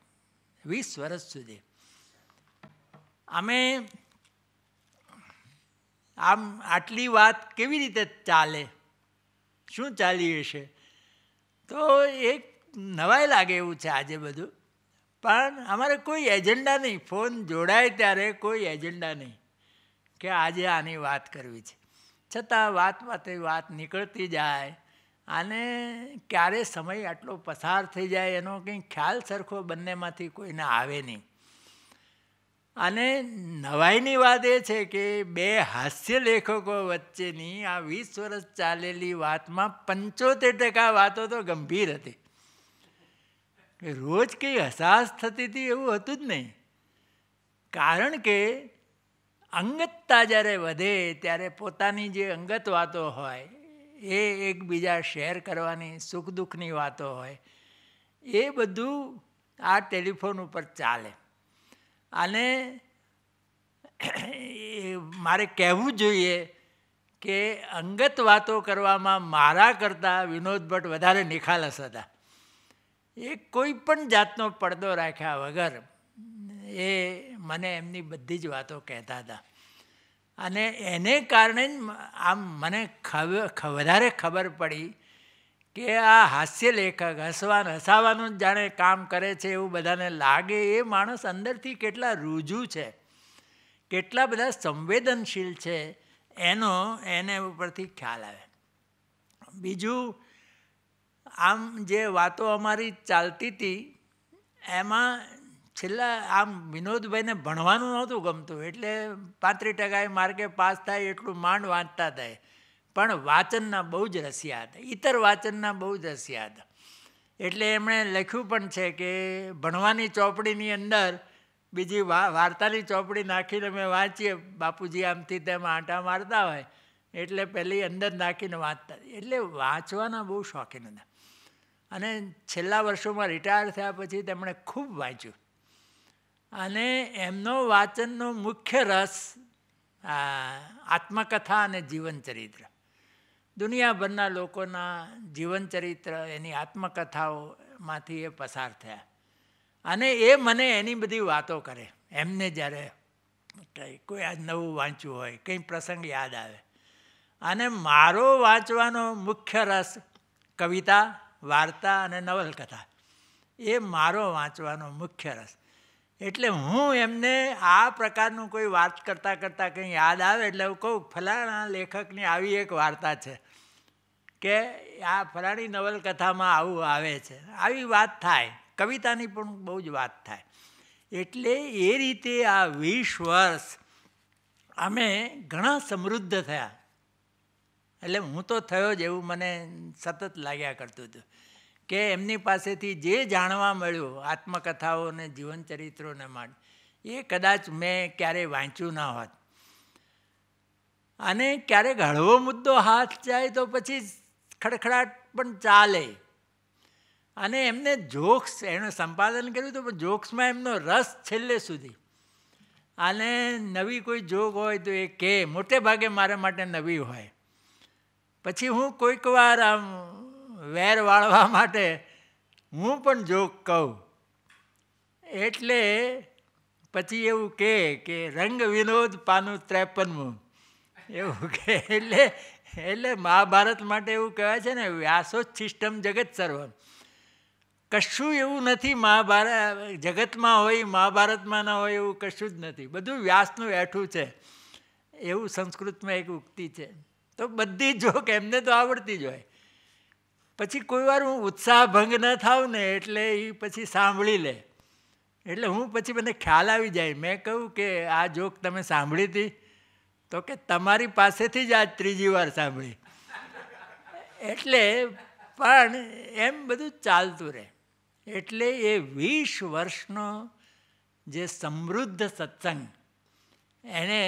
Speaker 2: વીસ વર્ષ સુધી અમે આમ આટલી વાત કેવી રીતે ચાલે શું ચાલી હશે તો એક નવાઈ લાગે એવું છે આજે બધું પણ અમારે કોઈ એજન્ડા નહીં ફોન જોડાય ત્યારે કોઈ એજન્ડા નહીં કે આજે આની વાત કરવી છે છતાં વાત વાતમાંથી વાત નીકળતી જાય અને ક્યારે સમય આટલો પસાર થઈ જાય એનો કંઈ ખ્યાલ સરખો બંનેમાંથી કોઈને આવે નહીં અને નવાઈની વાત એ છે કે બે હાસ્ય લેખકો વચ્ચેની આ વીસ વર્ષ ચાલેલી વાતમાં પંચોતેર ટકા વાતો તો ગંભીર હતી રોજ કંઈ હસાસ થતી હતી એવું હતું જ નહીં કારણ કે અંગતતા જ્યારે વધે ત્યારે પોતાની જે અંગત વાતો હોય એ એકબીજા શેર કરવાની સુખ દુઃખની વાતો હોય એ બધું આ ટેલિફોન ઉપર ચાલે આને મારે કહેવું જોઈએ કે અંગત વાતો કરવામાં મારા કરતાં વિનોદ ભટ્ટ વધારે નિખાલસ હતા એ કોઈ પણ જાતનો પડદો રાખ્યા વગર એ મને એમની બધી જ વાતો કહેતા હતા અને એને કારણે જ આમ મને વધારે ખબર પડી કે આ હાસ્ય લેખક હસવાન હસાવાનું જ જાણે કામ કરે છે એવું બધાને લાગે એ માણસ અંદરથી કેટલા રૂજુ છે કેટલા બધા સંવેદનશીલ છે એનો એને ઉપરથી ખ્યાલ આવે બીજું આમ જે વાતો અમારી ચાલતી હતી એમાં છેલ્લા આમ વિનોદભાઈને ભણવાનું નહોતું ગમતું એટલે પાંત્રીસ ટકા માર્કે પાસ થાય એટલું માંડ વાંચતા થાય પણ વાચનના બહુ જ રસિયા હતા ઇતર વાચનના બહુ જ રસિયા હતા એટલે એમણે લખ્યું પણ છે કે ભણવાની ચોપડીની અંદર બીજી વાર્તાની ચોપડી નાખીને અમે વાંચીએ બાપુજી આમથી તેમ આંટા મારતા હોય એટલે પહેલી અંદર નાખીને વાંચતા એટલે વાંચવાના બહુ શોખીન હતા અને છેલ્લા વર્ષોમાં રિટાયર થયા પછી તેમણે ખૂબ વાંચ્યું અને એમનો વાંચનનો મુખ્ય રસ આત્મકથા અને જીવનચરિત્ર દુનિયાભરના લોકોના જીવનચરિત્ર એની આત્મકથાઓમાંથી એ પસાર થયા અને એ મને એની બધી વાતો કરે એમને જ્યારે કંઈ કોઈ આ નવું વાંચ્યું હોય કંઈ પ્રસંગ યાદ આવે અને મારો વાંચવાનો મુખ્ય રસ કવિતા વાર્તા અને નવલકથા એ મારો વાંચવાનો મુખ્ય રસ એટલે હું એમને આ પ્રકારનું કોઈ વાત કરતાં કરતાં કંઈ યાદ આવે એટલે હું કહું ફલાણા લેખકની આવી એક વાર્તા છે કે આ ફલાણી નવલકથામાં આવું આવે છે આવી વાત થાય કવિતાની પણ બહુ જ વાત થાય એટલે એ રીતે આ વીસ વર્ષ અમે ઘણા સમૃદ્ધ થયા એટલે હું તો થયો જ એવું મને સતત લાગ્યા કરતું હતું કે એમની પાસેથી જે જાણવા મળ્યું આત્મકથાઓને જીવનચરિત્રોને માટે એ કદાચ મેં ક્યારેય વાંચ્યું ના હોત અને ક્યારેક હળવો મુદ્દો હાથ જાય તો પછી ખડખડાટ પણ ચાલે અને એમને જોક્સ એનું સંપાદન કર્યું તો જોક્સમાં એમનો રસ છેલ્લે સુધી અને નવી કોઈ જોગ હોય તો એ કહે મોટે ભાગે મારા માટે નવી હોય પછી હું કોઈક વાર આમ વેર વાળવા માટે હું પણ જોક કહું એટલે પછી એવું કહે કે રંગ વિનોદ પાનું ત્રેપનમું એવું કે એટલે એટલે મહાભારત માટે એવું કહેવાય છે ને સિસ્ટમ જગત સર્વ કશું એવું નથી મહાભારત જગતમાં હોય મહાભારતમાં ના હોય એવું કશું જ નથી બધું વ્યાસનું એઠું છે એવું સંસ્કૃતમાં એક ઉક્તિ છે તો બધી જોક એમને તો આવડતી જ હોય પછી કોઈ વાર હું ઉત્સાહભંગ ન થાવ ને એટલે એ પછી સાંભળી લે એટલે હું પછી મને ખ્યાલ આવી જાય મેં કહ્યું કે આ જોક તમે સાંભળી હતી તો કે તમારી પાસેથી જ આ ત્રીજી વાર સાંભળી એટલે પણ એમ બધું ચાલતું રહે એટલે એ વીસ વર્ષનો જે સમૃદ્ધ સત્સંગ એને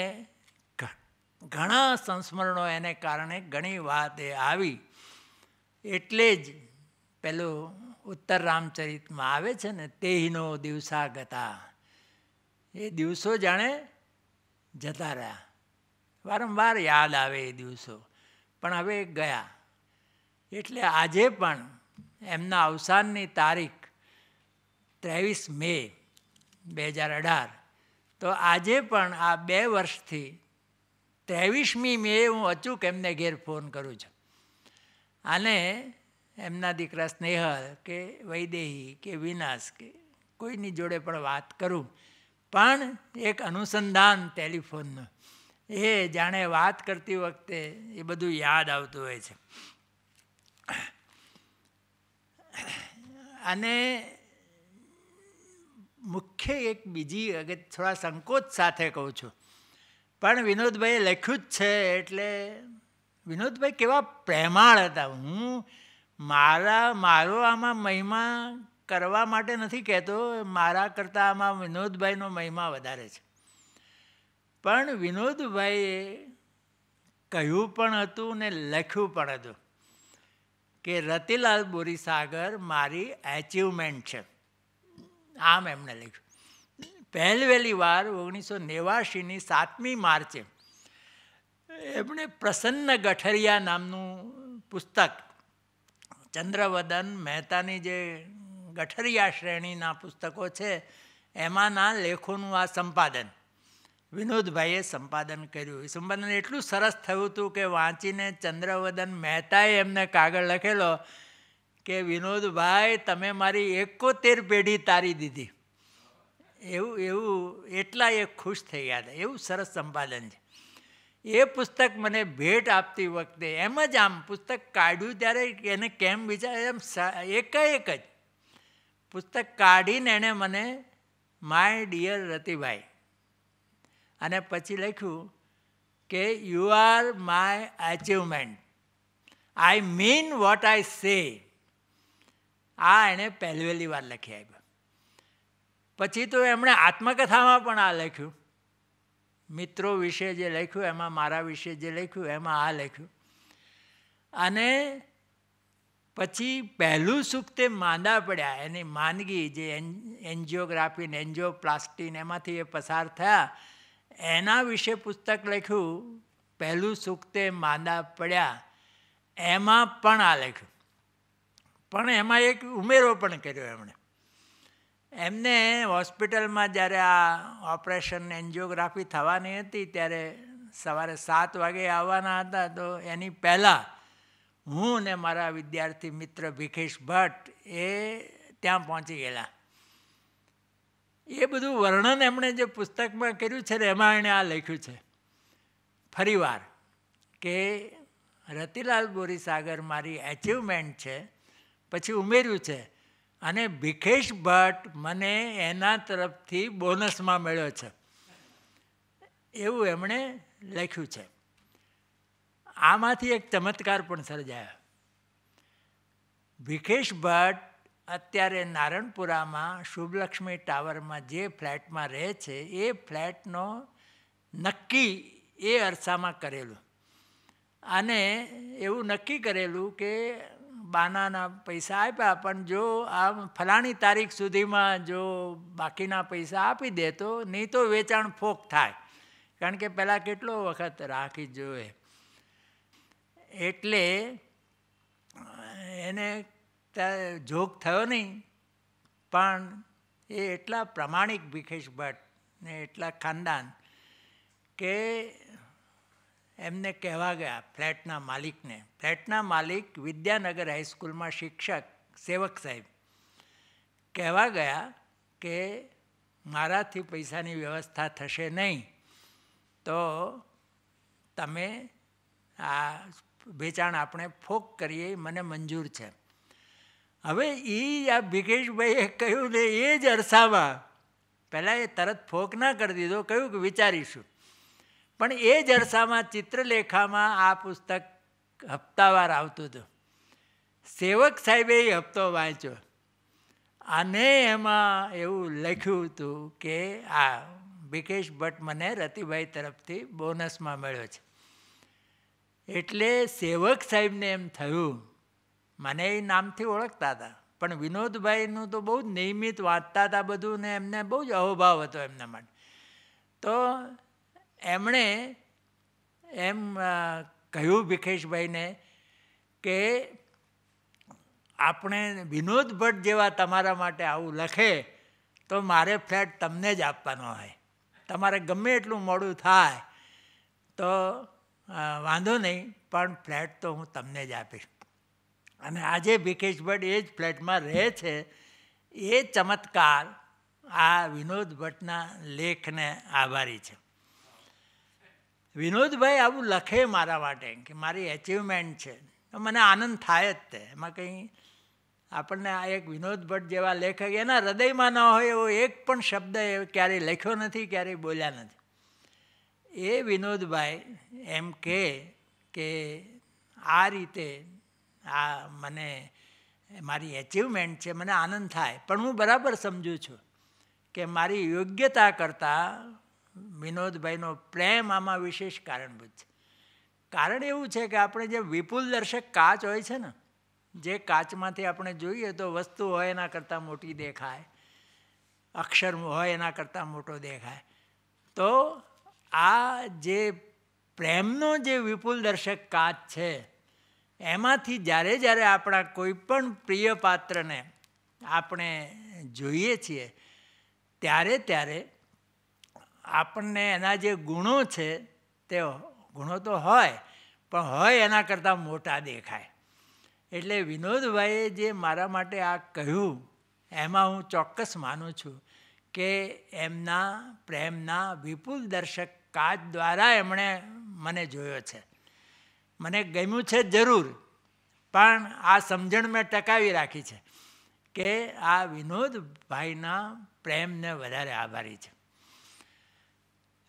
Speaker 2: ઘણા સંસ્મરણો એને કારણે ઘણી વાત એ આવી એટલે જ પેલું ઉત્તર રામચરિતમાં આવે છે ને તેહીનો દિવસા ગતા એ દિવસો જાણે જતા રહ્યા વારંવાર યાદ આવે એ દિવસો પણ હવે ગયા એટલે આજે પણ એમના અવસાનની તારીખ ત્રેવીસ મે બે હજાર અઢાર તો આજે પણ આ બે વર્ષથી ત્રેવીસમી મે હું અચૂક એમને ઘેર ફોન કરું છું આને એમના દીકરા સ્નેહલ કે વૈદેહી કે વિનાશ કે કોઈની જોડે પણ વાત કરું પણ એક અનુસંધાન ટેલિફોનનું એ જાણે વાત કરતી વખતે એ બધું યાદ આવતું હોય છે અને મુખ્ય એક બીજી અગત થોડા સંકોચ સાથે કહું છું પણ વિનોદભાઈએ લખ્યું જ છે એટલે વિનોદભાઈ કેવા પ્રેમાળ હતા હું મારા મારો આમાં મહિમા કરવા માટે નથી કહેતો મારા કરતાં આમાં વિનોદભાઈનો મહિમા વધારે છે પણ વિનોદભાઈએ કહ્યું પણ હતું ને લખ્યું પણ હતું કે રતિલાલ બોરીસાગર મારી એચિવમેન્ટ છે આમ એમણે લખ્યું પહેલવેલી વાર ઓગણીસો નેવાસીની સાતમી માર્ચે એમણે પ્રસન્ન ગઠરિયા નામનું પુસ્તક ચંદ્રવદન મહેતાની જે ગઠરિયા શ્રેણીના પુસ્તકો છે એમાંના લેખોનું આ સંપાદન વિનોદભાઈએ સંપાદન કર્યું એ સંપાદન એટલું સરસ થયું હતું કે વાંચીને ચંદ્રવદન મહેતાએ એમને કાગળ લખેલો કે વિનોદભાઈ તમે મારી એકોતેર પેઢી તારી દીધી એવું એવું એટલા એ ખુશ થઈ ગયા હતા એવું સરસ સંપાદન છે એ પુસ્તક મને ભેટ આપતી વખતે એમ જ આમ પુસ્તક કાઢ્યું ત્યારે એને કેમ વિચાર એમ એક એક જ પુસ્તક કાઢીને એણે મને માય ડિયર રતિભાઈ અને પછી લખ્યું કે you are my achievement I mean what I say આ એણે પહેલી વહેલી વાર લખી આપ્યું પછી તો એમણે આત્મકથામાં પણ આ લખ્યું મિત્રો વિશે જે લખ્યું એમાં મારા વિશે જે લખ્યું એમાં આ લખ્યું અને પછી પહેલું સુખ તે માંદા પડ્યા એની માંદગી જે એન્જિયોગ્રાફી ને એન્જિયોપ્લાસ્ટીન એમાંથી એ પસાર થયા એના વિશે પુસ્તક લખ્યું પહેલું સુખ તે માંદા પડ્યા એમાં પણ આ લખ્યું પણ એમાં એક ઉમેરો પણ કર્યો એમણે એમને હોસ્પિટલમાં જ્યારે આ ઓપરેશન એન્જિયોગ્રાફી થવાની હતી ત્યારે સવારે સાત વાગે આવવાના હતા તો એની પહેલાં હું ને મારા વિદ્યાર્થી મિત્ર ભીખેશ ભટ્ટ એ ત્યાં પહોંચી ગયેલા એ બધું વર્ણન એમણે જે પુસ્તકમાં કર્યું છે ને એમાં એણે આ લખ્યું છે ફરીવાર કે રતિલાલ બોરીસાગર મારી એચિવમેન્ટ છે પછી ઉમેર્યું છે અને ભિખેશ ભટ્ટ મને એના તરફથી બોનસમાં મળ્યો છે એવું એમણે લખ્યું છે આમાંથી એક ચમત્કાર પણ સર્જાયો ભિખેશ ભટ્ટ અત્યારે નારણપુરામાં શુભલક્ષ્મી ટાવરમાં જે ફ્લેટમાં રહે છે એ ફ્લેટનો નક્કી એ અરસામાં કરેલું અને એવું નક્કી કરેલું કે બાનાના પૈસા આપ્યા પણ જો આ ફલાણી તારીખ સુધીમાં જો બાકીના પૈસા આપી દે તો નહીં તો વેચાણ ફોક થાય કારણ કે પહેલાં કેટલો વખત રાખી જોઈએ એટલે એને જોગ થયો નહીં પણ એ એટલા પ્રમાણિક ભીખેશ ભટ્ટ ને એટલા ખાનદાન કે એમને કહેવા ગયા ફ્લેટના માલિકને ફ્લેટના માલિક વિદ્યાનગર હાઈસ્કૂલમાં શિક્ષક સેવક સાહેબ કહેવા ગયા કે મારાથી પૈસાની વ્યવસ્થા થશે નહીં તો તમે આ વેચાણ આપણે ફોક કરીએ મને મંજૂર છે હવે એ આ ભિકેશભાઈએ કહ્યું ને એ જ અરસામાં પહેલાં એ તરત ફોક ના કરી દીધો કહ્યું કે વિચારીશું પણ એ જરસામાં ચિત્રલેખામાં આ પુસ્તક હપ્તાવાર આવતું હતું સેવક સાહેબે એ હપ્તો વાંચ્યો અને એમાં એવું લખ્યું હતું કે આ વિકેશ ભટ્ટ મને રતિભાઈ તરફથી બોનસમાં મળ્યો છે એટલે સેવક સાહેબને એમ થયું મને એ નામથી ઓળખતા હતા પણ વિનોદભાઈનું તો બહુ જ નિયમિત વાંચતા હતા બધું ને એમને બહુ જ અહોભાવ હતો એમના માટે તો એમણે એમ કહ્યું ભીખેશભાઈને કે આપણે વિનોદ ભટ્ટ જેવા તમારા માટે આવું લખે તો મારે ફ્લેટ તમને જ આપવાનો હોય તમારે ગમે એટલું મોડું થાય તો વાંધો નહીં પણ ફ્લેટ તો હું તમને જ આપીશ અને આજે ભીખેશ ભટ્ટ એ જ ફ્લેટમાં રહે છે એ ચમત્કાર આ વિનોદ ભટ્ટના લેખને આભારી છે વિનોદભાઈ આવું લખે મારા માટે કે મારી એચિવમેન્ટ છે મને આનંદ થાય જ તે એમાં કંઈ આપણને આ એક વિનોદ ભટ્ટ જેવા લેખક એના હૃદયમાં ન હોય એવો એક પણ શબ્દ એ ક્યારેય લખ્યો નથી ક્યારેય બોલ્યા નથી એ વિનોદભાઈ એમ કહે કે આ રીતે આ મને મારી એચિવમેન્ટ છે મને આનંદ થાય પણ હું બરાબર સમજું છું કે મારી યોગ્યતા કરતાં વિનોદભાઈનો પ્રેમ આમાં વિશેષ કારણભૂત છે કારણ એવું છે કે આપણે જે વિપુલ દર્શક કાચ હોય છે ને જે કાચમાંથી આપણે જોઈએ તો વસ્તુ હોય એના કરતાં મોટી દેખાય અક્ષર હોય એના કરતાં મોટો દેખાય તો આ જે પ્રેમનો જે વિપુલ દર્શક કાચ છે એમાંથી જ્યારે જ્યારે આપણા કોઈપણ પ્રિય પાત્રને આપણે જોઈએ છીએ ત્યારે ત્યારે આપણને એના જે ગુણો છે તે ગુણો તો હોય પણ હોય એના કરતાં મોટા દેખાય એટલે વિનોદભાઈએ જે મારા માટે આ કહ્યું એમાં હું ચોક્કસ માનું છું કે એમના પ્રેમના વિપુલ દર્શક કાચ દ્વારા એમણે મને જોયો છે મને ગમ્યું છે જરૂર પણ આ સમજણ મેં ટકાવી રાખી છે કે આ વિનોદભાઈના પ્રેમને વધારે આભારી છે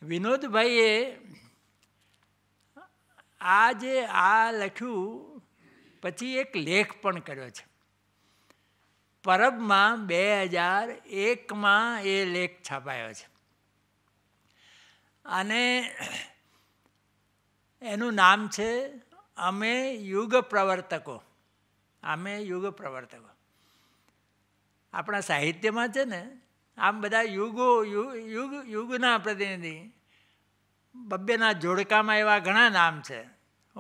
Speaker 2: વિનોદભાઈએ આ જે આ લખ્યું પછી એક લેખ પણ કર્યો છે પરબમાં બે હજાર એકમાં એ લેખ છપાયો છે અને એનું નામ છે અમે યુગ પ્રવર્તકો અમે યુગ પ્રવર્તકો આપણા સાહિત્યમાં છે ને આમ બધા યુગો યુગ યુગના પ્રતિનિધિ બબ્બેના જોડકામાં એવા ઘણા નામ છે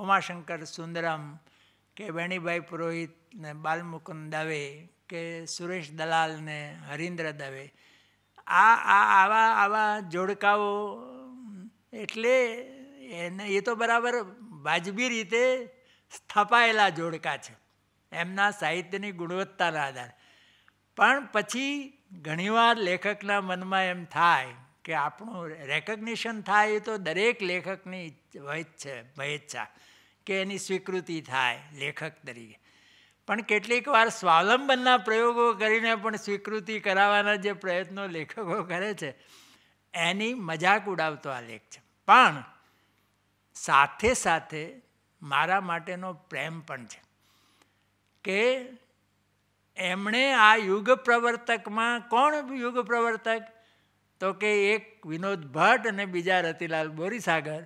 Speaker 2: ઉમાશંકર સુંદરમ કે વેણીભાઈ પુરોહિત ને બાલમુકુંદ દવે કે સુરેશ દલાલ ને હરીન્દ્ર દવે આ આ આવા આવા જોડકાઓ એટલે એને એ તો બરાબર વાજબી રીતે સ્થપાયેલા જોડકા છે એમના સાહિત્યની ગુણવત્તાના આધારે પણ પછી ઘણીવાર લેખકના મનમાં એમ થાય કે આપણું રેકગ્નિશન થાય એ તો દરેક લેખકની વહેજ છે મહેચ્છા કે એની સ્વીકૃતિ થાય લેખક તરીકે પણ કેટલીક વાર સ્વાવલંબનના પ્રયોગો કરીને પણ સ્વીકૃતિ કરાવવાના જે પ્રયત્નો લેખકો કરે છે એની મજાક ઉડાવતો આ લેખ છે પણ સાથે સાથે મારા માટેનો પ્રેમ પણ છે કે એમણે આ યુગ પ્રવર્તકમાં કોણ યુગ પ્રવર્તક તો કે એક વિનોદ ભટ્ટ અને બીજા રતિલાલ બોરીસાગર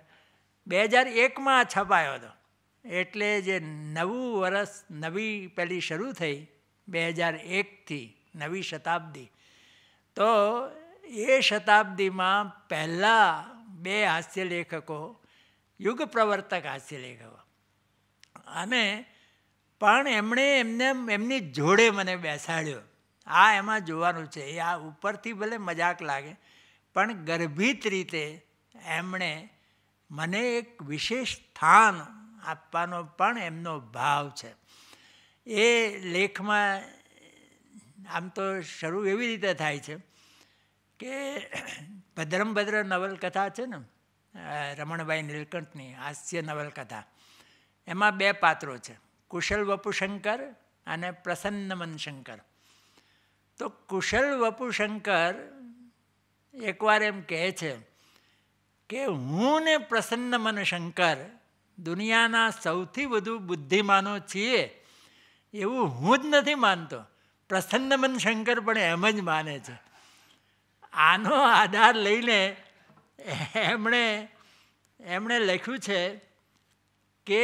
Speaker 2: બે હજાર એકમાં છપાયો હતો એટલે જે નવું વર્ષ નવી પહેલી શરૂ થઈ બે હજાર એકથી નવી શતાબ્દી તો એ શતાબ્દીમાં પહેલાં બે હાસ્ય લેખકો યુગ પ્રવર્તક હાસ્ય લેખકો અને પણ એમણે એમને એમની જોડે મને બેસાડ્યો આ એમાં જોવાનું છે એ આ ઉપરથી ભલે મજાક લાગે પણ ગર્ભિત રીતે એમણે મને એક વિશેષ સ્થાન આપવાનો પણ એમનો ભાવ છે એ લેખમાં આમ તો શરૂ એવી રીતે થાય છે કે ભદ્રમભદ્ર નવલકથા છે ને રમણભાઈ નીલકંઠની હાસ્ય નવલકથા એમાં બે પાત્રો છે કુશલ વપુશંકર અને પ્રસન્ન મનશંકર તો કુશલ વપુશંકર એકવાર એમ કહે છે કે હું ને પ્રસન્ન મનશંકર દુનિયાના સૌથી વધુ બુદ્ધિમાનો છીએ એવું હું જ નથી માનતો પ્રસન્ન મનશંકર પણ એમ જ માને છે આનો આધાર લઈને એમણે એમણે લખ્યું છે કે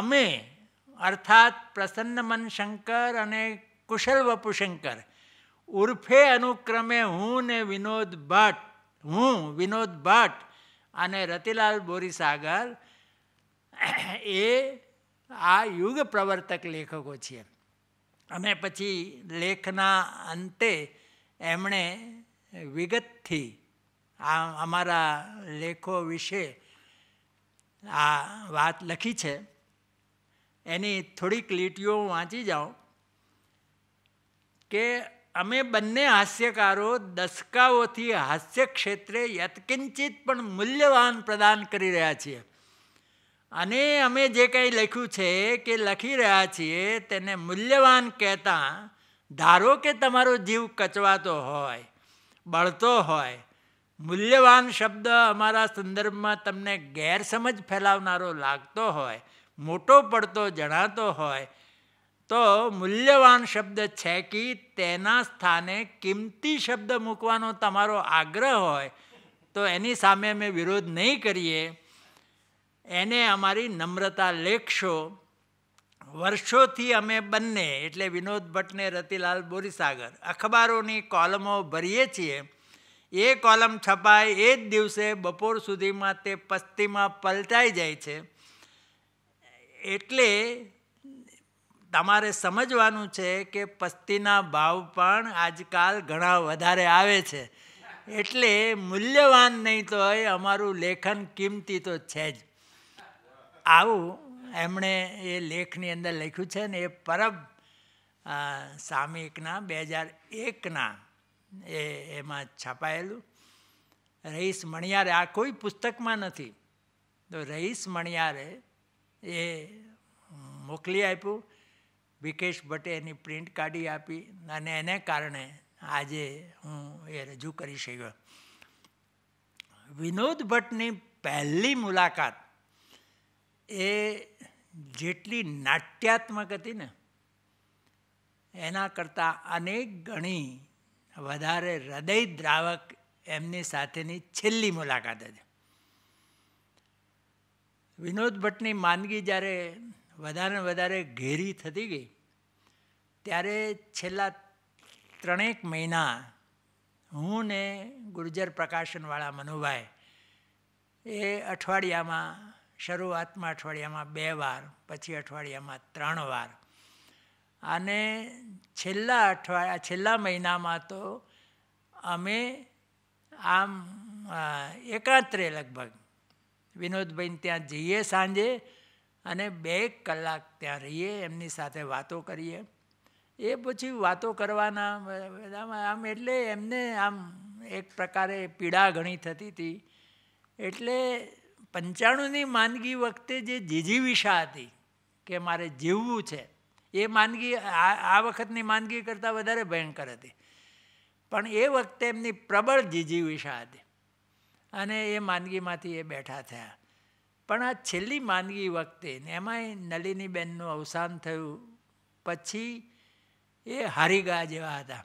Speaker 2: અમે અર્થાત પ્રસન્નમન શંકર અને કુશલ વપુશંકર ઉર્ફે અનુક્રમે હું ને વિનોદ ભટ્ટ હું વિનોદ ભટ્ટ અને રતિલાલ બોરીસાગર એ આ યુગ પ્રવર્તક લેખકો છીએ અને પછી લેખના અંતે એમણે વિગતથી આ અમારા લેખો વિશે આ વાત લખી છે એની થોડીક લીટીઓ વાંચી જાઉં કે અમે બંને હાસ્યકારો દશકાઓથી હાસ્ય ક્ષેત્રે યતકિંચિત પણ મૂલ્યવાન પ્રદાન કરી રહ્યા છીએ અને અમે જે કંઈ લખ્યું છે કે લખી રહ્યા છીએ તેને મૂલ્યવાન કહેતા ધારો કે તમારો જીવ કચવાતો હોય બળતો હોય મૂલ્યવાન શબ્દ અમારા સંદર્ભમાં તમને ગેરસમજ ફેલાવનારો લાગતો હોય મોટો પડતો જણાતો હોય તો મૂલ્યવાન શબ્દ છે કે તેના સ્થાને કિંમતી શબ્દ મૂકવાનો તમારો આગ્રહ હોય તો એની સામે અમે વિરોધ નહીં કરીએ એને અમારી નમ્રતા લેખશો વર્ષોથી અમે બંને એટલે વિનોદ ભટ્ટને રતિલાલ બોરીસાગર અખબારોની કોલમો ભરીએ છીએ એ કોલમ છપાય એ જ દિવસે બપોર સુધીમાં તે પસ્તીમાં પલટાઈ જાય છે એટલે તમારે સમજવાનું છે કે પસ્તીના ભાવ પણ આજકાલ ઘણા વધારે આવે છે એટલે મૂલ્યવાન નહીં તો અમારું લેખન કિંમતી તો છે જ આવું એમણે એ લેખની અંદર લખ્યું છે ને એ પરબ સામયિકના બે હજાર એકના એ એમાં છપાયેલું રહીશ મણિયારે આ કોઈ પુસ્તકમાં નથી તો રહીશ મણિયારે એ મોકલી આપ્યું વિકેશ ભટ્ટે એની પ્રિન્ટ કાઢી આપી અને એને કારણે આજે હું એ રજૂ કરી શક્યો વિનોદ ભટ્ટની પહેલી મુલાકાત એ જેટલી નાટ્યાત્મક હતી ને એના કરતાં અનેક ગણી વધારે હૃદય દ્રાવક એમની સાથેની છેલ્લી મુલાકાત હતી વિનોદ ભટ્ટની માંદગી જ્યારે વધારે ને વધારે ઘેરી થતી ગઈ ત્યારે છેલ્લા ત્રણેક મહિના હું ને ગુર્જર પ્રકાશનવાળા મનુભાઈ એ અઠવાડિયામાં શરૂઆતમાં અઠવાડિયામાં બે વાર પછી અઠવાડિયામાં ત્રણ વાર અને છેલ્લા અઠવાડિયા છેલ્લા મહિનામાં તો અમે આમ એકાત્રે લગભગ વિનોદભાઈને ત્યાં જઈએ સાંજે અને બે કલાક ત્યાં રહીએ એમની સાથે વાતો કરીએ એ પછી વાતો કરવાના આમ એટલે એમને આમ એક પ્રકારે પીડા ઘણી થતી હતી એટલે પંચાણુંની માંદગી વખતે જે જીજીવિષા હતી કે મારે જીવવું છે એ માંદગી આ વખતની માંદગી કરતાં વધારે ભયંકર હતી પણ એ વખતે એમની પ્રબળ જીજીવિષા હતી અને એ માંદગીમાંથી એ બેઠા થયા પણ આ છેલ્લી માંદગી વખતે એમાંય નલિનીબેનનું અવસાન થયું પછી એ હારીગા જેવા હતા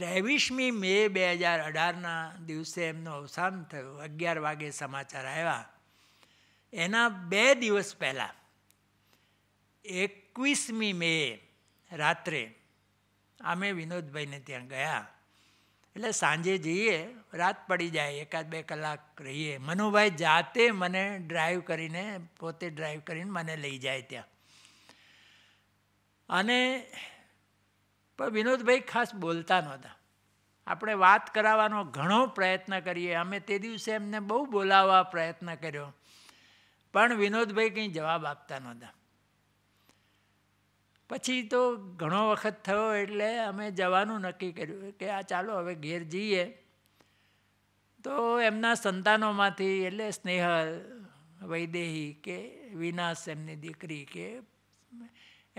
Speaker 2: ત્રેવીસમી મે બે હજાર અઢારના દિવસે એમનું અવસાન થયું અગિયાર વાગે સમાચાર આવ્યા એના બે દિવસ પહેલાં એકવીસમી મે રાત્રે અમે વિનોદભાઈને ત્યાં ગયા એટલે સાંજે જઈએ રાત પડી જાય એકાદ બે કલાક રહીએ મનુભાઈ જાતે મને ડ્રાઈવ કરીને પોતે ડ્રાઈવ કરીને મને લઈ જાય ત્યાં અને પણ વિનોદભાઈ ખાસ બોલતા નહોતા આપણે વાત કરાવવાનો ઘણો પ્રયત્ન કરીએ અમે તે દિવસે એમને બહુ બોલાવવા પ્રયત્ન કર્યો પણ વિનોદભાઈ કંઈ જવાબ આપતા નહોતા પછી તો ઘણો વખત થયો એટલે અમે જવાનું નક્કી કર્યું કે આ ચાલો હવે ઘેર જઈએ તો એમના સંતાનોમાંથી એટલે સ્નેહ વૈદેહી કે વિનાશ એમની દીકરી કે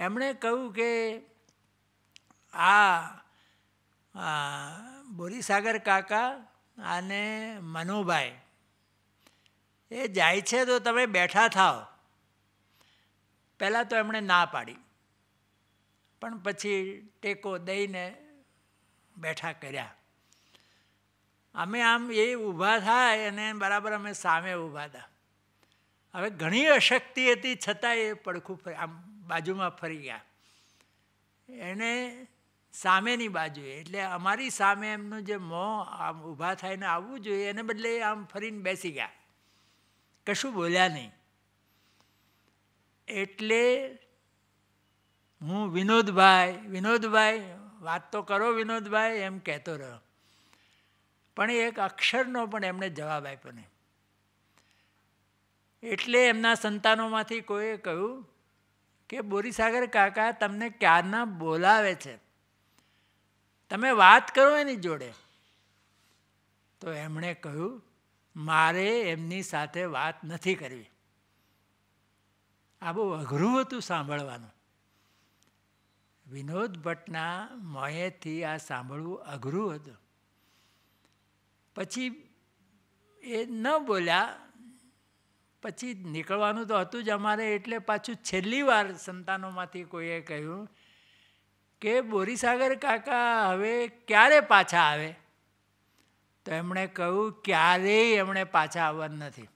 Speaker 2: એમણે કહ્યું કે આ બોરીસાગર કાકા અને મનુભાઈ એ જાય છે તો તમે બેઠા થાઓ પહેલાં તો એમણે ના પાડી પણ પછી ટેકો દઈને બેઠા કર્યા અમે આમ એ ઊભા થાય અને બરાબર અમે સામે ઊભા હતા હવે ઘણી અશક્તિ હતી છતાંય એ પડખું આમ બાજુમાં ફરી ગયા એને સામેની બાજુએ એટલે અમારી સામે એમનું જે મોં આમ ઊભા થાય ને આવવું જોઈએ એને બદલે આમ ફરીને બેસી ગયા કશું બોલ્યા નહીં એટલે હું વિનોદભાઈ વિનોદભાઈ વાત તો કરો વિનોદભાઈ એમ કહેતો રહ્યો પણ એક અક્ષરનો પણ એમણે જવાબ આપ્યો નહીં એટલે એમના સંતાનોમાંથી કોઈએ કહ્યું કે બોરીસાગર કાકા તમને ક્યારના બોલાવે છે તમે વાત કરો એની જોડે તો એમણે કહ્યું મારે એમની સાથે વાત નથી કરવી આ બહુ અઘરું હતું સાંભળવાનું વિનોદ ભટ્ટના મોંએથી આ સાંભળવું અઘરું હતું પછી એ ન બોલ્યા પછી નીકળવાનું તો હતું જ અમારે એટલે પાછું છેલ્લી વાર સંતાનોમાંથી કોઈએ કહ્યું કે બોરીસાગર કાકા હવે ક્યારે પાછા આવે તો એમણે કહ્યું ક્યારેય એમણે પાછા આવવાનું નથી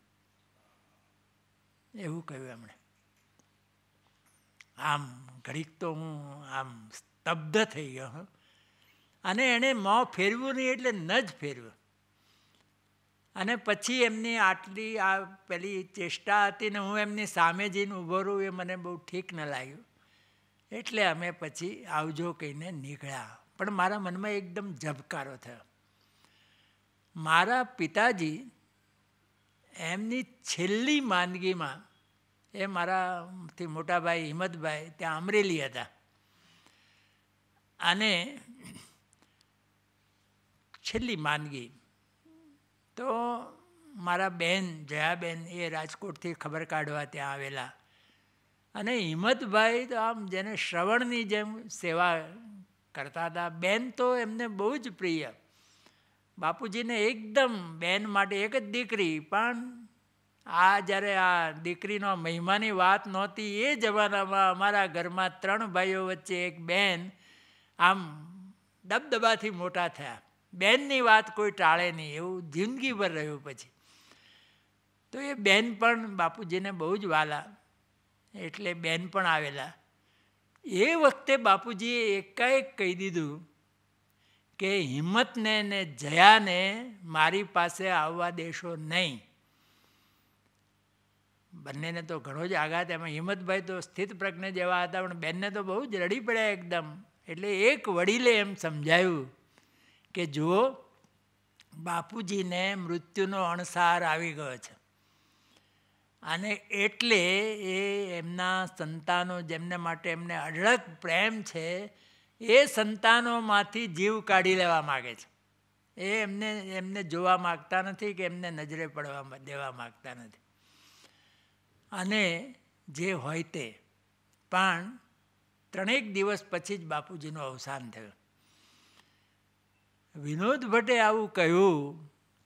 Speaker 2: એવું કહ્યું એમણે આમ ઘડીક તો હું આમ સ્તબ્ધ થઈ ગયો હા અને એણે મોં ફેરવું નહીં એટલે ન જ ફેરવ્યું અને પછી એમની આટલી આ પેલી ચેષ્ટા હતી ને હું એમની સામે જઈને ઊભો રહું એ મને બહુ ઠીક ન લાગ્યું એટલે અમે પછી આવજો કહીને નીકળ્યા પણ મારા મનમાં એકદમ ઝબકારો થયો મારા પિતાજી એમની છેલ્લી માંદગીમાં એ મારાથી મોટાભાઈ હિંમતભાઈ ત્યાં અમરેલી હતા અને છેલ્લી માંદગી તો મારા બેન જયાબેન એ રાજકોટથી ખબર કાઢવા ત્યાં આવેલા અને હિંમતભાઈ તો આમ જેને શ્રવણની જેમ સેવા કરતા હતા બેન તો એમને બહુ જ પ્રિય બાપુજીને એકદમ બેન માટે એક જ દીકરી પણ આ જ્યારે આ દીકરીનો મહિમાની વાત નહોતી એ જમાનામાં અમારા ઘરમાં ત્રણ ભાઈઓ વચ્ચે એક બેન આમ દબદબાથી મોટા થયા બેનની વાત કોઈ ટાળે નહીં એવું જિંદગીભર રહ્યું પછી તો એ બેન પણ બાપુજીને બહુ જ વાલા એટલે બેન પણ આવેલા એ વખતે બાપુજીએ એકાએક કહી દીધું કે હિંમતને ને જયાને મારી પાસે આવવા દેશો નહીં બંનેને તો ઘણો જ આઘાત એમાં હિંમતભાઈ તો સ્થિત પ્રજ્ઞ જેવા હતા પણ બેનને તો બહુ જ રડી પડ્યા એકદમ એટલે એક વડીલે એમ સમજાયું કે જુઓ બાપુજીને મૃત્યુનો અણસાર આવી ગયો છે અને એટલે એ એમના સંતાનો જેમને માટે એમને અઢળક પ્રેમ છે એ સંતાનોમાંથી જીવ કાઢી લેવા માગે છે એ એમને એમને જોવા માગતા નથી કે એમને નજરે પડવા દેવા માગતા નથી અને જે હોય તે પણ ત્રણેક દિવસ પછી જ બાપુજીનું અવસાન થયું વિનોદ ભટ્ટે આવું કહ્યું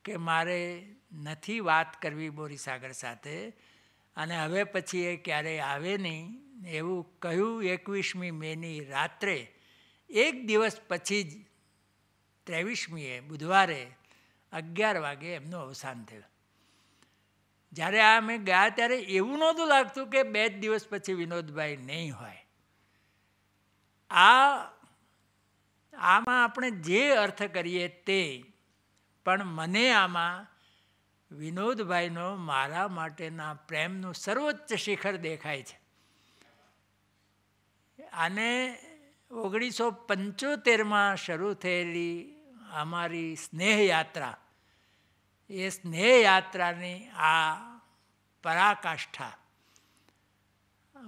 Speaker 2: કે મારે નથી વાત કરવી બોરીસાગર સાથે અને હવે પછી એ ક્યારેય આવે નહીં એવું કહ્યું એકવીસમી મેની રાત્રે એક દિવસ પછી જ ત્રેવીસમીએ બુધવારે અગિયાર વાગે એમનું અવસાન થયું જ્યારે આ અમે ગયા ત્યારે એવું નહોતું લાગતું કે બે જ દિવસ પછી વિનોદભાઈ નહીં હોય આ આમાં આપણે જે અર્થ કરીએ તે પણ મને આમાં વિનોદભાઈનો મારા માટેના પ્રેમનું સર્વોચ્ચ શિખર દેખાય છે અને ઓગણીસો પંચોતેરમાં શરૂ થયેલી અમારી સ્નેહયાત્રા એ સ્નેહયાત્રાની આ પરાકાષ્ઠા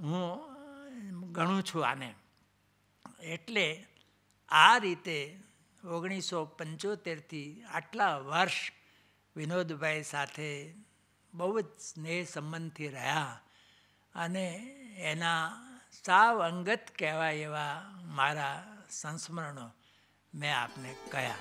Speaker 2: હું ગણું છું આને એટલે આ રીતે ઓગણીસો પંચોતેરથી આટલા વર્ષ વિનોદભાઈ સાથે બહુ જ સ્નેહ સંબંધથી રહ્યા અને એના સાવ અંગત કહેવાય એવા મારા સંસ્મરણો મેં આપને કહ્યા